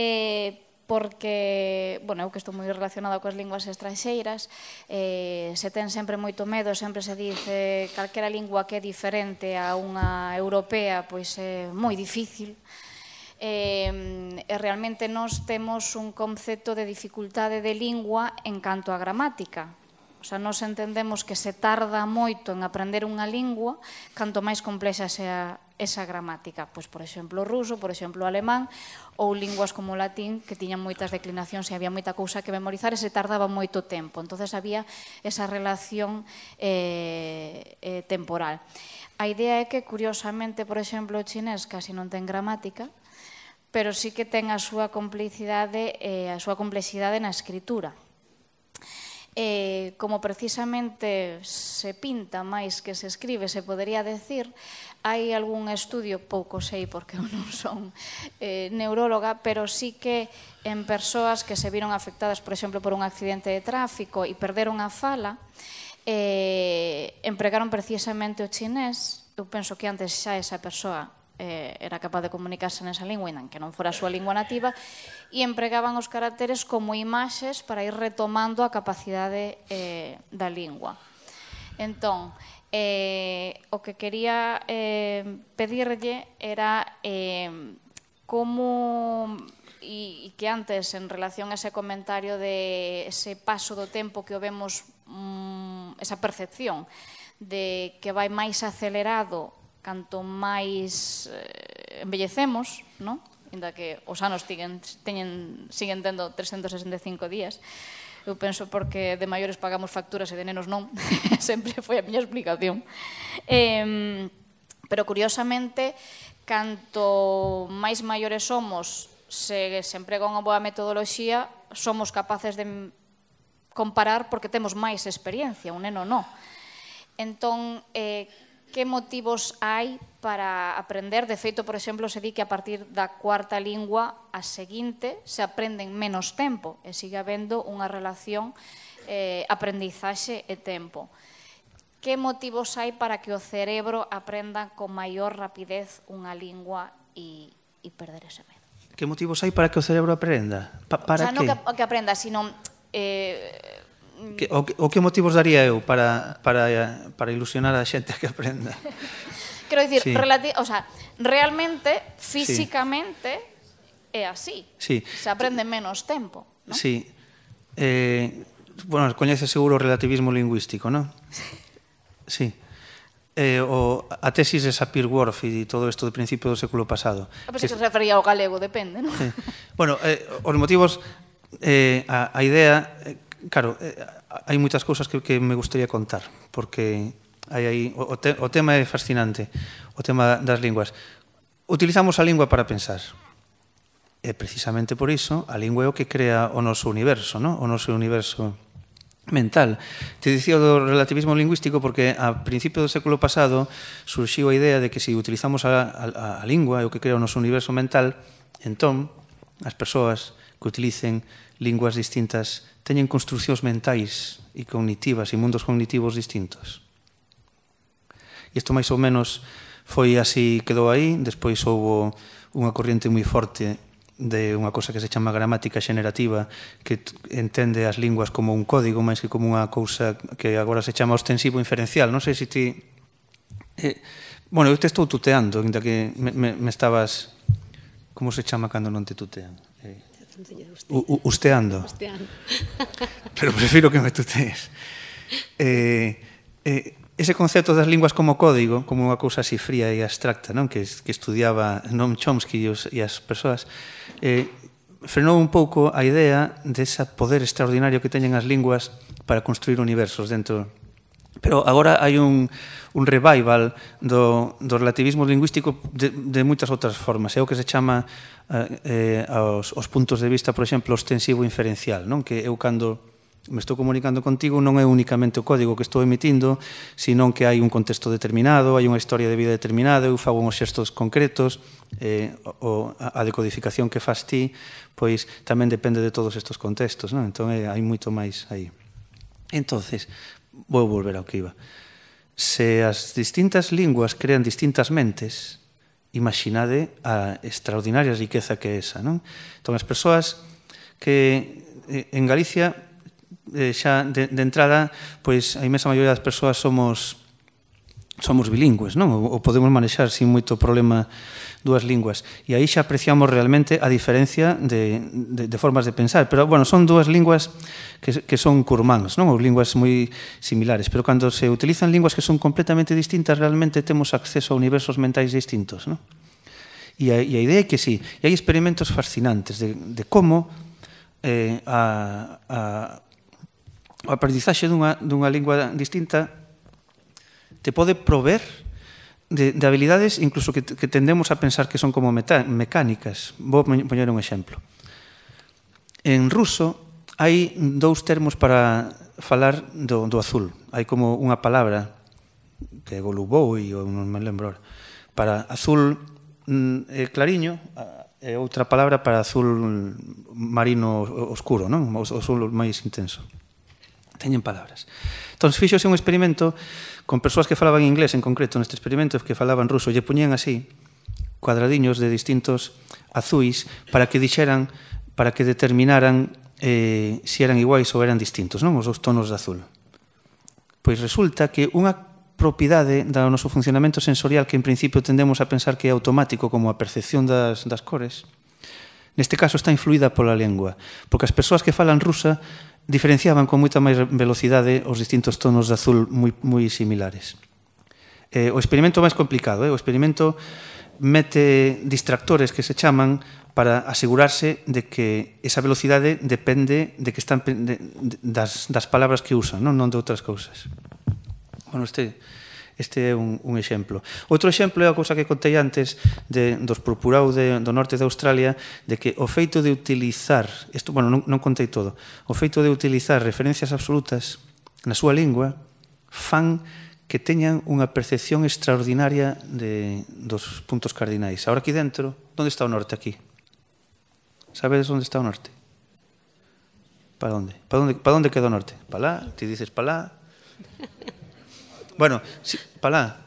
eh, porque, bueno, eu que estou moi relacionada coas linguas estranxeiras, eh, se ten sempre moito medo, sempre se dice calquera lingua que é diferente a unha europea, pois é moi difícil, Eh, eh, realmente nós temos un concepto de dificultade de lingua en canto a gramática. O sea, nós entendemos que se tarda moito en aprender unha lingua canto máis complexa sea esa gramática. Pois, por exemplo, o ruso, por exemplo, o alemán, ou linguas como o latín, que tiñan moitas declinacións e había moita cousa que memorizar e se tardaba moito tempo. entonces había esa relación eh, eh, temporal. A idea é que, curiosamente, por exemplo, o chinés casi non ten gramática, pero sí que ten a súa complicidade e eh, a súa complexidade na escritura. Eh, como precisamente se pinta máis que se escribe, se podería decir, hai algún estudio, pouco sei porque eu non son eh, neuróloga, pero sí que en persoas que se viron afectadas, por exemplo, por un accidente de tráfico e perderon a fala, eh, empregaron precisamente o chinés, eu penso que antes xa esa persoa eh, era capaz de comunicarse nesa lingua, en que non fora a súa lingua nativa, e empregaban os caracteres como imaxes para ir retomando a capacidade eh, da lingua. Entón, eh, o que quería eh, pedirlle era eh, como e, que antes en relación a ese comentario de ese paso do tempo que o vemos mmm, esa percepción de que vai máis acelerado canto máis eh, envellecemos, non? Inda que os anos tiguen, teñen, siguen tendo 365 días, eu penso porque de maiores pagamos facturas e de nenos non, sempre foi a miña explicación. Eh, pero curiosamente, canto máis maiores somos, se se emprega unha boa metodoloxía, somos capaces de comparar porque temos máis experiencia, un neno non. Entón, eh, que motivos hai para aprender? De feito, por exemplo, se di que a partir da cuarta lingua a seguinte se aprenden menos tempo e sigue habendo unha relación eh, aprendizaxe e tempo. Que motivos hai para que o cerebro aprenda con maior rapidez unha lingua e, e perder ese medo? Que motivos hai para que o cerebro aprenda? Pa, para o sea, que? non que, que aprenda, sino eh, Que, o, o que motivos daría eu para, para, para ilusionar a xente que aprenda? Quero dicir, sí. relati o sea, realmente, físicamente, sí. é así. Sí. Se aprende menos tempo. ¿no? Sí. Eh, bueno, coñece seguro o relativismo lingüístico, non? Sí. Eh, o, a tesis de Sapir-Whorf e todo isto do principio do século pasado. Ah, pero que, que se refería ao galego, depende, non? Sí. bueno, eh, os motivos, eh, a, a idea eh, Claro, eh, hai moitas cousas que, que me gustaría contar, porque hai aí o, te, o tema é fascinante, o tema das linguas. Utilizamos a lingua para pensar. E precisamente por iso, a lingua é o que crea o noso universo, no? o noso universo mental. Te dicía do relativismo lingüístico porque a principio do século pasado surxiu a idea de que se utilizamos a, a, a lingua e o que crea o noso universo mental, entón as persoas que utilicen linguas distintas teñen construcións mentais e cognitivas e mundos cognitivos distintos. E isto máis ou menos foi así quedou aí, despois houve unha corriente moi forte de unha cosa que se chama gramática generativa que entende as linguas como un código máis que como unha cousa que agora se chama ostensivo inferencial non sei se ti eh, bueno, eu te estou tuteando que me, me, me estabas como se chama cando non te tutean usteando. Usteando. Pero prefiro que me tutees. Eh, eh, ese concepto das linguas como código, como unha cousa así fría e abstracta, non que, que estudiaba Noam Chomsky e, os, e as persoas, eh, frenou un pouco a idea desa poder extraordinario que teñen as linguas para construir universos dentro Pero agora hai un, un revival do, do relativismo lingüístico de, de moitas outras formas. É o que se chama eh, eh aos, os puntos de vista, por exemplo, ostensivo inferencial, non? que eu cando me estou comunicando contigo non é únicamente o código que estou emitindo, senón que hai un contexto determinado, hai unha historia de vida determinada, eu fago uns xestos concretos, eh, o, a, a decodificación que faz ti, pois tamén depende de todos estes contextos, non? Entón eh, hai moito máis aí. Entonces, vou volver ao que iba. Se as distintas linguas crean distintas mentes, imaginade a extraordinaria riqueza que é esa, non? Entón, as persoas que eh, en Galicia eh, xa de, de entrada, pois a imensa maioría das persoas somos somos bilingües, non? O podemos manexar sin moito problema dúas linguas. E aí xa apreciamos realmente a diferencia de, de, de formas de pensar. Pero, bueno, son dúas linguas que, que son curmáns, non? Ou linguas moi similares. Pero cando se utilizan linguas que son completamente distintas, realmente temos acceso a universos mentais distintos, non? E a, e a idea é que sí. E hai experimentos fascinantes de, de como eh, a, a, o aprendizaxe dunha, dunha lingua distinta te pode prover de, de habilidades incluso que, que tendemos a pensar que son como meta, mecánicas. Vou poñer un exemplo. En ruso hai dous termos para falar do, do azul. Hai como unha palabra que é goluboi, ou non me lembro para azul eh, clariño, e outra palabra para azul marino oscuro, non? O azul máis intenso. Teñen palabras. Entón, fixo un experimento con persoas que falaban inglés en concreto neste experimento que falaban ruso, lle poñían así cuadradiños de distintos azuis para que dixeran para que determinaran eh, se si eran iguais ou eran distintos, non? Os dous tonos de azul. Pois resulta que unha propiedade do noso funcionamento sensorial que en principio tendemos a pensar que é automático como a percepción das, das cores, neste caso está influída pola lengua, porque as persoas que falan rusa diferenciaban con moita máis velocidade os distintos tonos de azul moi, moi similares. Eh, o experimento máis complicado, eh? o experimento mete distractores que se chaman para asegurarse de que esa velocidade depende de que están de, de, das, das palabras que usan, non, non de outras cousas. Bueno, este Este é un, un exemplo. Outro exemplo é a cousa que contei antes de, dos propurau de, do norte de Australia de que o feito de utilizar, isto, bueno, non, non contei todo, o feito de utilizar referencias absolutas na súa lingua fan que teñan unha percepción extraordinaria de, dos puntos cardinais. Ahora aquí dentro, onde está o norte aquí? Sabedes onde está o norte? Para onde? Para onde, para onde queda o norte? Para lá, ti dices para lá. Bueno, si, palá.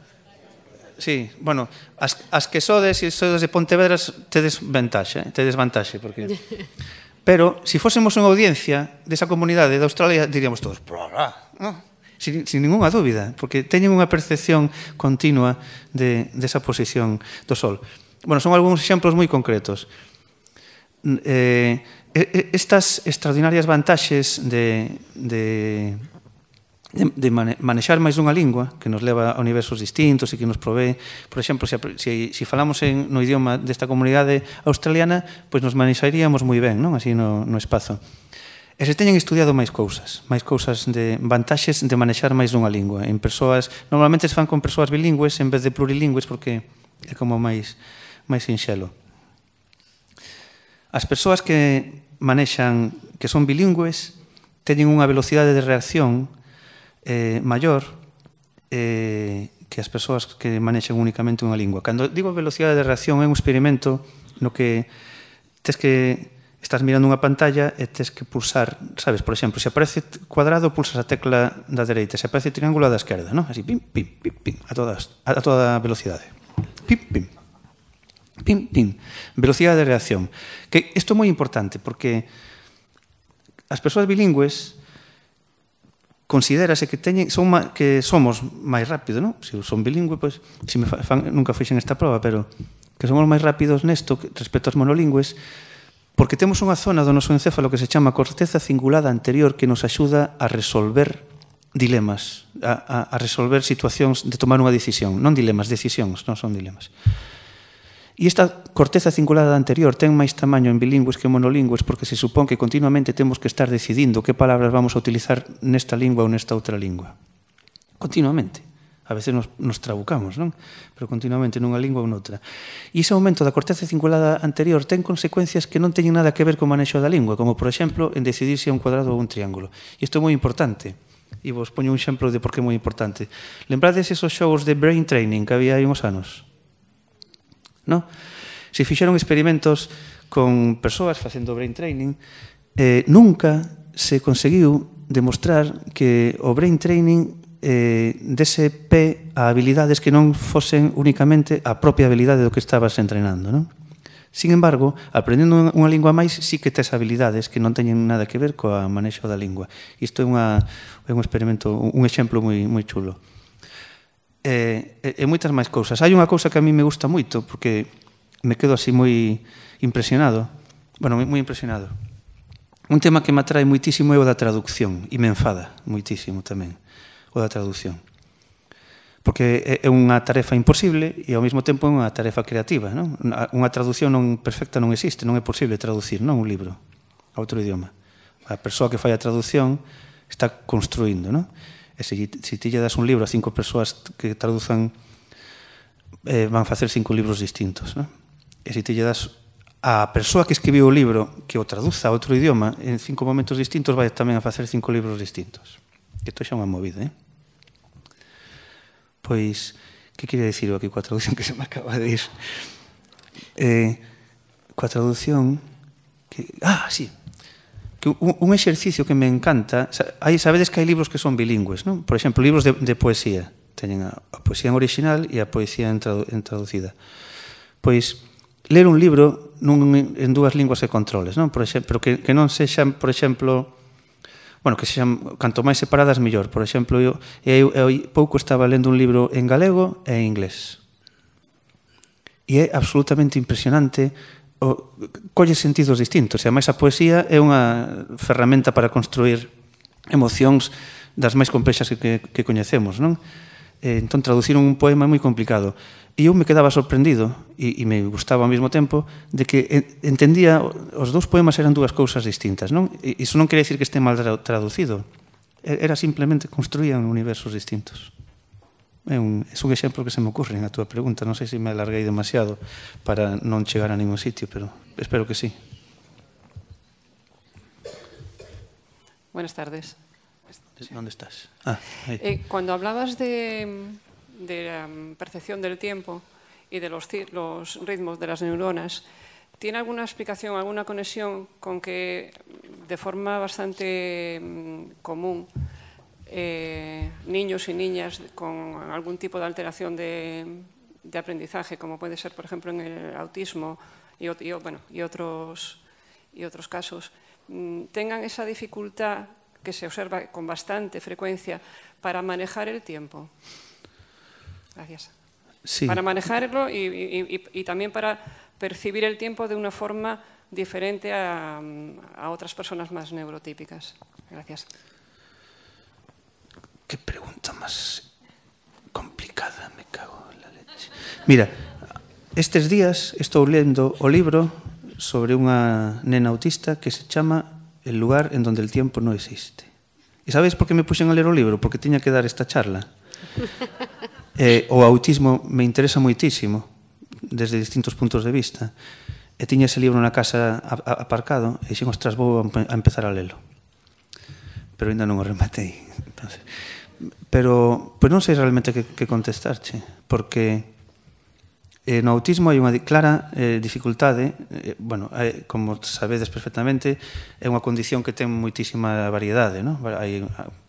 Sí, bueno, as, as que sodes e sodes de Pontevedra tedes ventaxe, tedes vantaxe, eh, porque... Pero, se si fósemos unha audiencia desa comunidade de Australia, diríamos todos, prorá, no? sin, sin ninguna dúbida, porque teñen unha percepción continua de, desa de posición do Sol. Bueno, son algúns exemplos moi concretos. Eh, estas extraordinarias vantaxes de, de, de, de manexar máis dunha lingua que nos leva a universos distintos e que nos provee, por exemplo, se, se, se falamos en, no idioma desta comunidade australiana, pois nos manexaríamos moi ben, non? Así no, no espazo. E se teñen estudiado máis cousas, máis cousas de vantaxes de manexar máis dunha lingua en persoas, normalmente se fan con persoas bilingües en vez de plurilingües porque é como máis máis sinxelo. As persoas que manexan que son bilingües teñen unha velocidade de reacción eh, maior eh, que as persoas que manexen únicamente unha lingua. Cando digo velocidade de reacción é un experimento no que tes que estás mirando unha pantalla e tes que pulsar, sabes, por exemplo, se aparece cuadrado, pulsas a tecla da dereita, se aparece triángulo da esquerda, ¿no? Así, pim, pim, pim, pim, a, todas, a toda velocidade. Pim, pim, pim, pim. Velocidade de reacción. Que isto é moi importante, porque as persoas bilingües considerase que teñen son ma, que somos máis rápido, non? Se son bilingüe, pois se me fan, nunca fixen esta proba, pero que somos máis rápidos nesto respecto aos monolingües porque temos unha zona do noso encéfalo que se chama corteza cingulada anterior que nos axuda a resolver dilemas, a, a, a resolver situacións de tomar unha decisión, non dilemas, decisións, non son dilemas. E esta corteza cingulada anterior ten máis tamaño en bilingües que monolingües porque se supón que continuamente temos que estar decidindo que palabras vamos a utilizar nesta lingua ou nesta outra lingua. Continuamente. A veces nos, nos trabucamos, non? Pero continuamente nunha lingua ou noutra. E ese aumento da corteza cingulada anterior ten consecuencias que non teñen nada que ver co manexo da lingua, como, por exemplo, en decidir se é un cuadrado ou un triángulo. E isto é moi importante. E vos poño un exemplo de por que é moi importante. Lembrades esos xogos de brain training que había hai uns anos? No? Se fixeron experimentos con persoas facendo brain training, eh, nunca se conseguiu demostrar que o brain training eh, dese pé a habilidades que non fosen únicamente a propia habilidade do que estabas entrenando. Non? Sin embargo, aprendendo unha lingua máis sí que tes habilidades que non teñen nada que ver coa manexo da lingua. Isto é, unha, é un experimento, un exemplo moi, moi chulo e, e, e moitas máis cousas. Hai unha cousa que a mí me gusta moito, porque me quedo así moi impresionado, bueno, moi, moi impresionado. Un tema que me atrae moitísimo é o da traducción, e me enfada moitísimo tamén, o da traducción. Porque é unha tarefa imposible e ao mesmo tempo é unha tarefa creativa. Non? Unha traducción non perfecta non existe, non é posible traducir non un libro a outro idioma. A persoa que fai a traducción está construindo. Non? E se, se ti lle das un libro a cinco persoas que traduzan eh, van facer cinco libros distintos. ¿no? E se ti lle das a persoa que escribiu o libro que o traduza a outro idioma en cinco momentos distintos vai tamén a facer cinco libros distintos. Que isto xa unha movida, eh? Pois, que quere dicir aquí coa traducción que se me acaba de ir? Eh, coa traducción... Que... Ah, sí, que un exercicio que me encanta, hai sabedes que hai libros que son bilingües, non? Por exemplo, libros de, de poesía, teñen a, a poesía en original e a poesía en, tradu, en traducida. Pois ler un libro nun, en dúas linguas que controles, non? Por exemplo, que, que non sexan, por exemplo, bueno, que sexan canto máis separadas mellor. Por exemplo, eu, eu, eu pouco estaba lendo un libro en galego e en inglés. E é absolutamente impresionante o, colle sentidos distintos. E además a poesía é unha ferramenta para construir emocións das máis complexas que, que, que coñecemos, non? E, eh, entón, traducir un poema é moi complicado. E eu me quedaba sorprendido, e, e me gustaba ao mesmo tempo, de que entendía os dous poemas eran dúas cousas distintas, non? E iso non quere dicir que este mal traducido. Era simplemente construían universos distintos. Es un, ejemplo que se me ocurre la tu pregunta. no sé si me alargué demasiado para no llegar a ningún sitio, pero espero que sí. Buenas tardes. Eh, ¿Dónde estás? Ah, eh, cuando hablabas de, la percepción del tiempo y de los, los ritmos de las neuronas, ¿Tiene alguna explicación, alguna conexión con que de forma bastante mm, común eh, niños y niñas con algún tipo de alteración de, aprendizaje, como puede ser, por ejemplo, en el autismo y, bueno, y, otros, y otros casos, mm, tengan esa dificultad que se observa con bastante frecuencia para manejar el tiempo. Gracias. Para manejarlo y, también para percibir el tiempo de una forma diferente a otras personas más neurotípicas. Gracias. Que pregunta máis complicada, me cago en la leche. Mira, estes días estou lendo o libro sobre unha nena autista que se chama El lugar en donde el tiempo no existe. E sabes por que me puxen a ler o libro? Porque tiña que dar esta charla. Eh, o autismo me interesa moitísimo desde distintos puntos de vista. E tiña ese libro na casa aparcado e xin, ostras, vou a empezar a lelo. Pero ainda non o rematei. Entonces, pero pues non sei realmente que, que contestarche, porque eh, no autismo hai unha clara eh, dificultade, eh, bueno, hai, como sabedes perfectamente, é unha condición que ten moitísima variedade, no? hai,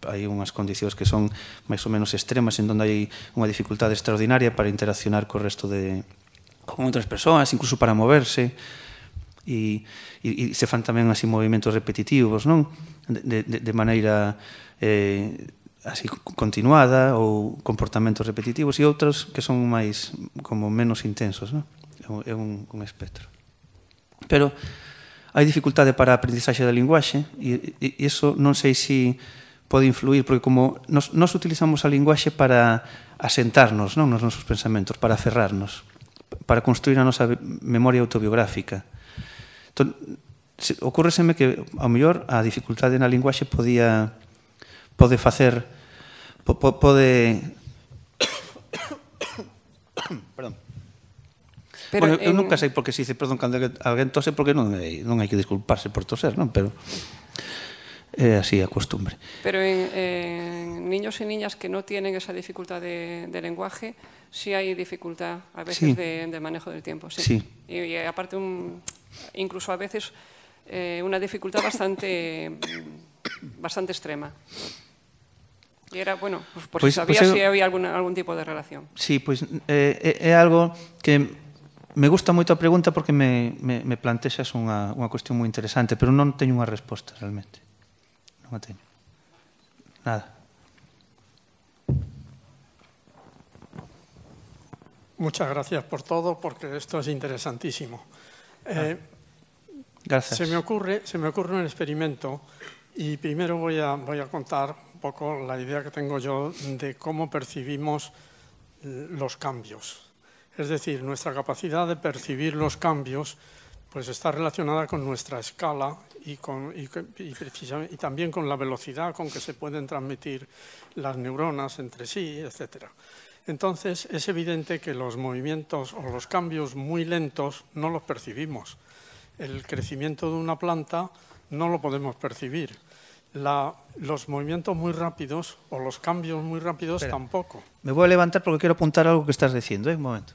hai unhas condicións que son máis ou menos extremas en donde hai unha dificultade extraordinaria para interaccionar co resto de con outras persoas, incluso para moverse, e, e, e se fan tamén así movimentos repetitivos, non? De, de, de maneira eh, así continuada ou comportamentos repetitivos e outros que son máis como menos intensos, non? É un, un espectro. Pero hai dificultade para a aprendizaxe da linguaxe e, e, e iso non sei se pode influir, porque como nos, nos utilizamos a linguaxe para asentarnos non nos nosos pensamentos, para aferrarnos, para construir a nosa memoria autobiográfica. Entón, ocorreseme que, ao mellor, a dificultade na linguaxe podía pode facer pode Perdón. Pero bueno, eu nunca sei por que se dice perdón cando alguén tose porque non hai, non hai que disculparse por toser, non? Pero é así a costumbre. Pero en, en niños e niñas que non tienen esa dificultad de, de lenguaje, si sí hai dificultad a veces sí. de, de manejo del tiempo. Sí. sí. Y, y aparte, un, incluso a veces, eh, una dificultad bastante, bastante extrema. E era, bueno, pues, por pues, si sabía pues, se si había alguna, algún tipo de relación. Sí, pois eh, é algo que me gusta moito a pregunta porque me, me, me plantexas unha, unha cuestión moi interesante, pero non teño unha resposta realmente. Non a teño. Nada. Muchas gracias por todo, porque esto es interesantísimo. Ah. Eh, gracias. Se me, ocurre, se me ocurre un experimento y primero voy a, voy a contar poco la idea que tengo yo de cómo percibimos eh, los cambios. Es decir, nuestra capacidad de percibir los cambios pues está relacionada con nuestra escala y, con, y, y, también con la velocidad con que se pueden transmitir las neuronas entre sí, etc. Entonces, es evidente que los movimientos o los cambios muy lentos no los percibimos. El crecimiento de una planta no lo podemos percibir la, los movimientos muy rápidos o los cambios muy rápidos tampoco. Me voy a levantar porque quiero apuntar algo que estás diciendo. ¿eh? Un momento.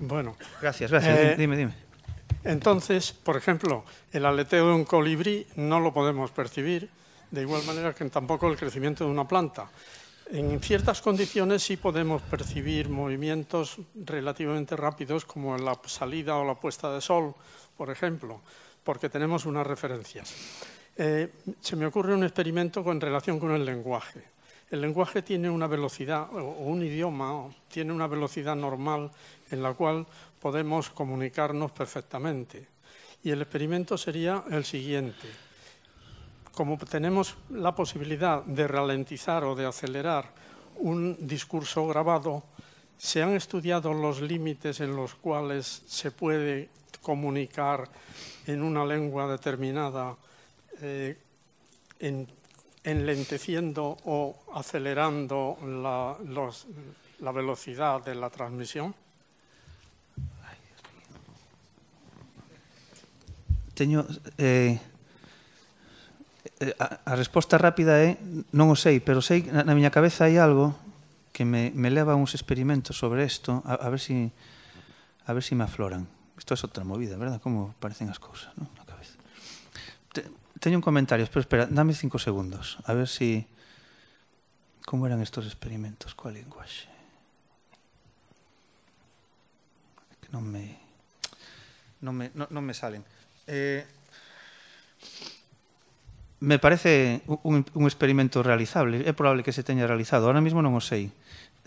Bueno, gracias, gracias. Eh, dime, dime. Entonces, por ejemplo, el aleteo de un colibrí no lo podemos percibir, de igual manera que tampoco el crecimiento de una planta. En ciertas condiciones sí podemos percibir movimientos relativamente rápidos como en la salida o la puesta de sol, por ejemplo, porque tenemos unas referencias. Eh, se me ocurre un experimento con relación con el lenguaje. El lenguaje tiene una velocidad, o un idioma tiene una velocidad normal en la cual podemos comunicarnos perfectamente. Y el experimento sería el siguiente como tenemos la posibilidad de ralentizar o de acelerar un discurso grabado, se han estudiado los límites en los cuales se puede comunicar en una lengua determinada, eh, en, enlenteciendo o acelerando la, velocidad de la transmisión. Señor, eh, Eh, a, a resposta rápida é non o sei, pero sei na, na miña cabeza hai algo que me, me leva a uns experimentos sobre isto, a, a ver si a ver si me afloran. Isto é outra movida, verdad? Como parecen as cousas, non? Na cabeza. Te, teño un comentario, pero espera, dame cinco segundos, a ver si como eran estos experimentos, coa linguaxe. Que non me non me non, non me salen. Eh me parece un, un experimento realizable. É probable que se teña realizado. Ahora mismo non o sei.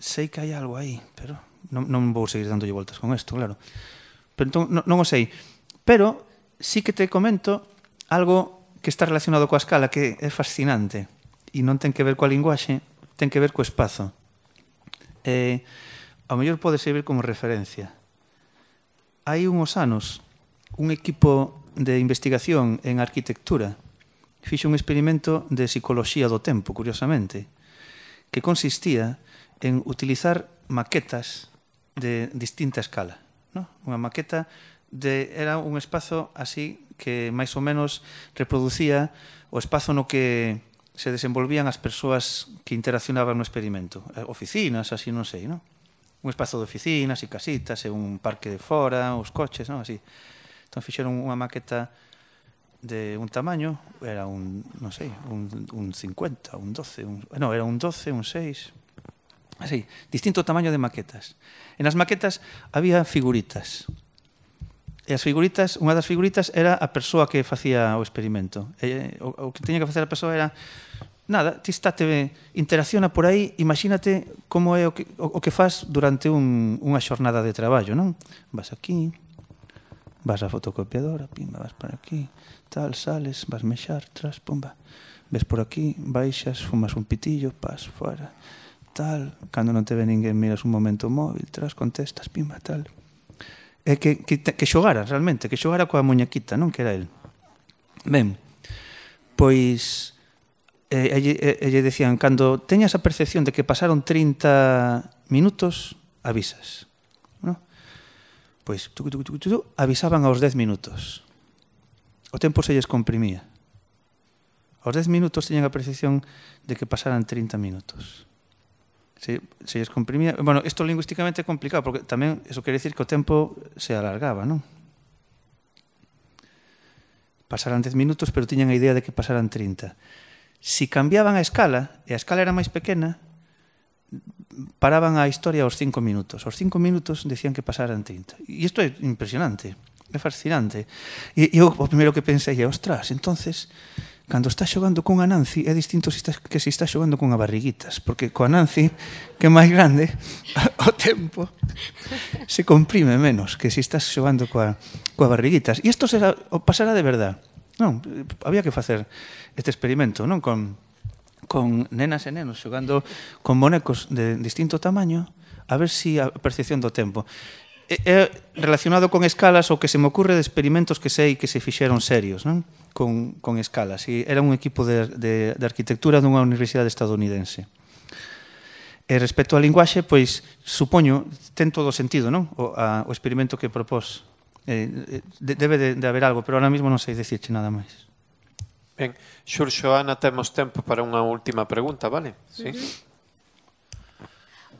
Sei que hai algo aí, pero non, non vou seguir dándolle voltas con isto, claro. Pero entón, non, non o sei. Pero sí que te comento algo que está relacionado coa escala que é fascinante e non ten que ver coa linguaxe, ten que ver co espazo. Eh, ao mellor pode servir como referencia. Hai unhos anos, un equipo de investigación en arquitectura fixo un experimento de psicoloxía do tempo, curiosamente, que consistía en utilizar maquetas de distinta escala. ¿no? Unha maqueta de, era un espazo así que máis ou menos reproducía o espazo no que se desenvolvían as persoas que interaccionaban no experimento. Eh, oficinas, así non sei, non? Un espazo de oficinas e casitas e un parque de fora, os coches, non? Así. Entón fixeron unha maqueta de un tamaño, era un, no sei, un, un 50, un 12, un, no, era un 12, un 6, así, distinto tamaño de maquetas. En as maquetas había figuritas. E as figuritas, unha das figuritas era a persoa que facía o experimento. E, o, o que teña que facer a persoa era nada, ti estate, interacciona por aí, imagínate como é o que, o, o que faz durante un, unha xornada de traballo, non? Vas aquí, Vas a fotocopiadora, pimba, vas por aquí, tal, sales, vas mexar, tras, pumba. Ves por aquí, baixas, fumas un pitillo, pas, fora, tal. Cando non te ve ninguén, miras un momento móvil, tras, contestas, pimba, tal. É que, que, que xogara, realmente, que xogara coa muñequita, non que era el. Ben, pois elle e, eh, lle decían, cando teñas a percepción de que pasaron 30 minutos, avisas. Pois tu, tu, tu, tu, tu, avisaban aos 10 minutos. O tempo se lles comprimía. Aos 10 minutos tiñan a percepción de que pasaran 30 minutos. Se, se lles comprimía... Bueno, isto lingüísticamente é complicado, porque tamén eso quere decir que o tempo se alargaba, non? Pasaran 10 minutos, pero tiñan a idea de que pasaran 30. Si cambiaban a escala, e a escala era máis pequena, paraban a historia aos cinco minutos. Aos cinco minutos decían que pasaran 30. E isto é impresionante, é fascinante. E eu o primeiro que pensei é, ostras, entonces, cando estás xogando a Nancy é distinto se estás, que se estás xogando a barriguitas, porque a Nancy, que é máis grande, o tempo se comprime menos que se estás xogando coa, coa barriguitas. E isto será, pasará de verdad. Non, había que facer este experimento, non con con nenas e nenos xogando con bonecos de distinto tamaño a ver si a percepción do tempo é, é relacionado con escalas o que se me ocurre de experimentos que sei que se fixeron serios non? Con, con escalas e era un equipo de, de, de arquitectura dunha universidade estadounidense E respecto á linguaxe, pois, supoño, ten todo o sentido, non? O, a, o experimento que propós. Eh, eh debe de, de haber algo, pero ahora mismo non sei dicirche nada máis. Ben, Xurxo Ana, temos tempo para unha última pregunta, vale? Sí.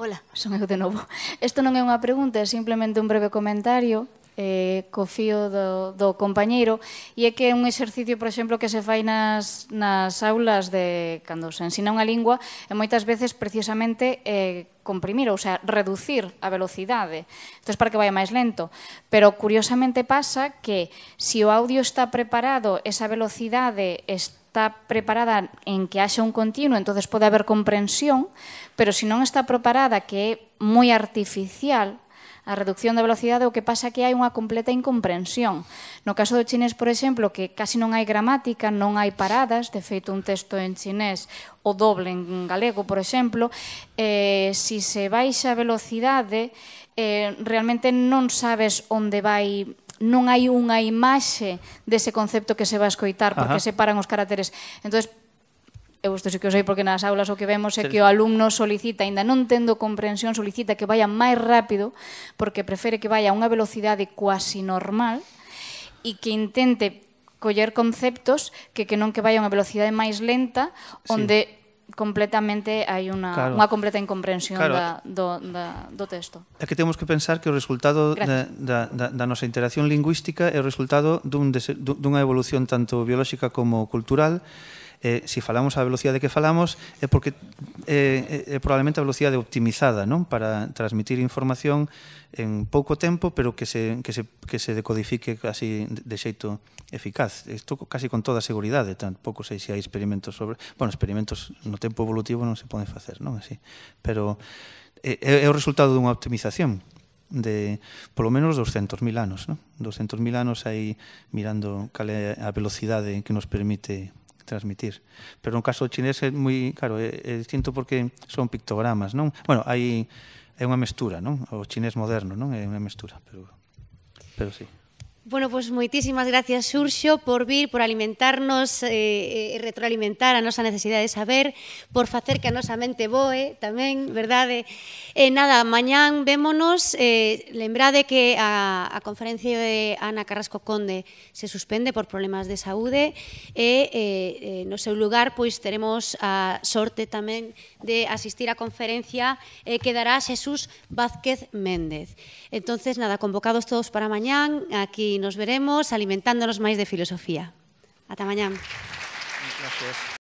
Hola, Ola, son eu de novo. Isto non é unha pregunta, é simplemente un breve comentario eh, co fío do, do compañeiro e é que é un exercicio, por exemplo, que se fai nas, nas aulas de cando se ensina unha lingua e moitas veces precisamente eh, comprimir, ou sea, reducir a velocidade. Entón, para que vai máis lento. Pero curiosamente pasa que se si o audio está preparado, esa velocidade está está preparada en que haxa un continuo, entonces pode haber comprensión, pero se si non está preparada que é moi artificial, a reducción da velocidade, o que pasa que hai unha completa incomprensión. No caso do chinés, por exemplo, que casi non hai gramática, non hai paradas, de feito un texto en chinés o doble en galego, por exemplo, eh, si se baixa a velocidade, eh, realmente non sabes onde vai non hai unha imaxe dese concepto que se va a escoitar porque Ajá. separan os caracteres. Entonces, eu isto sei que o sei porque nas aulas o que vemos é que o alumno solicita, ainda non tendo comprensión, solicita que vaya máis rápido porque prefere que vaya a unha velocidade cuasi normal e que intente coller conceptos que que non que vaya a unha velocidade máis lenta onde sí completamente hai unha, claro. unha completa incomprensión claro. da, do, da, do texto. É que temos que pensar que o resultado da, da, da nosa interacción lingüística é o resultado dun, dese, dunha evolución tanto biolóxica como cultural eh, se si falamos a velocidade que falamos é porque eh, é eh, eh, probablemente a velocidade optimizada non para transmitir información en pouco tempo, pero que se, que se, que se decodifique casi de xeito eficaz. Isto casi con toda a seguridade, tampouco sei se hai experimentos sobre... Bueno, experimentos no tempo evolutivo non se poden facer, non? Así. Pero eh, é, é o resultado dunha optimización de polo menos 200.000 anos, non? 200.000 anos aí mirando cal é a velocidade que nos permite transmitir. Pero no caso chinés é moi, claro, é, é distinto porque son pictogramas, non? Bueno, hai é unha mestura, non? O chinés moderno, non? É unha mestura, pero pero sí. Bueno, pois pues, moitísimas gracias, Xurxo, por vir, por alimentarnos e eh, eh, retroalimentar a nosa necesidade de saber, por facer que a nosa mente voe tamén, verdade? Eh, eh, nada, mañán vémonos, eh, lembrade que a, a conferencia de Ana Carrasco Conde se suspende por problemas de saúde e eh, eh, no seu lugar pois teremos a sorte tamén de asistir á conferencia eh, que dará Xesús Vázquez Méndez. Entonces, nada, convocados todos para mañán aquí e nos veremos alimentándonos máis de filosofía. Ata mañán. Gracias.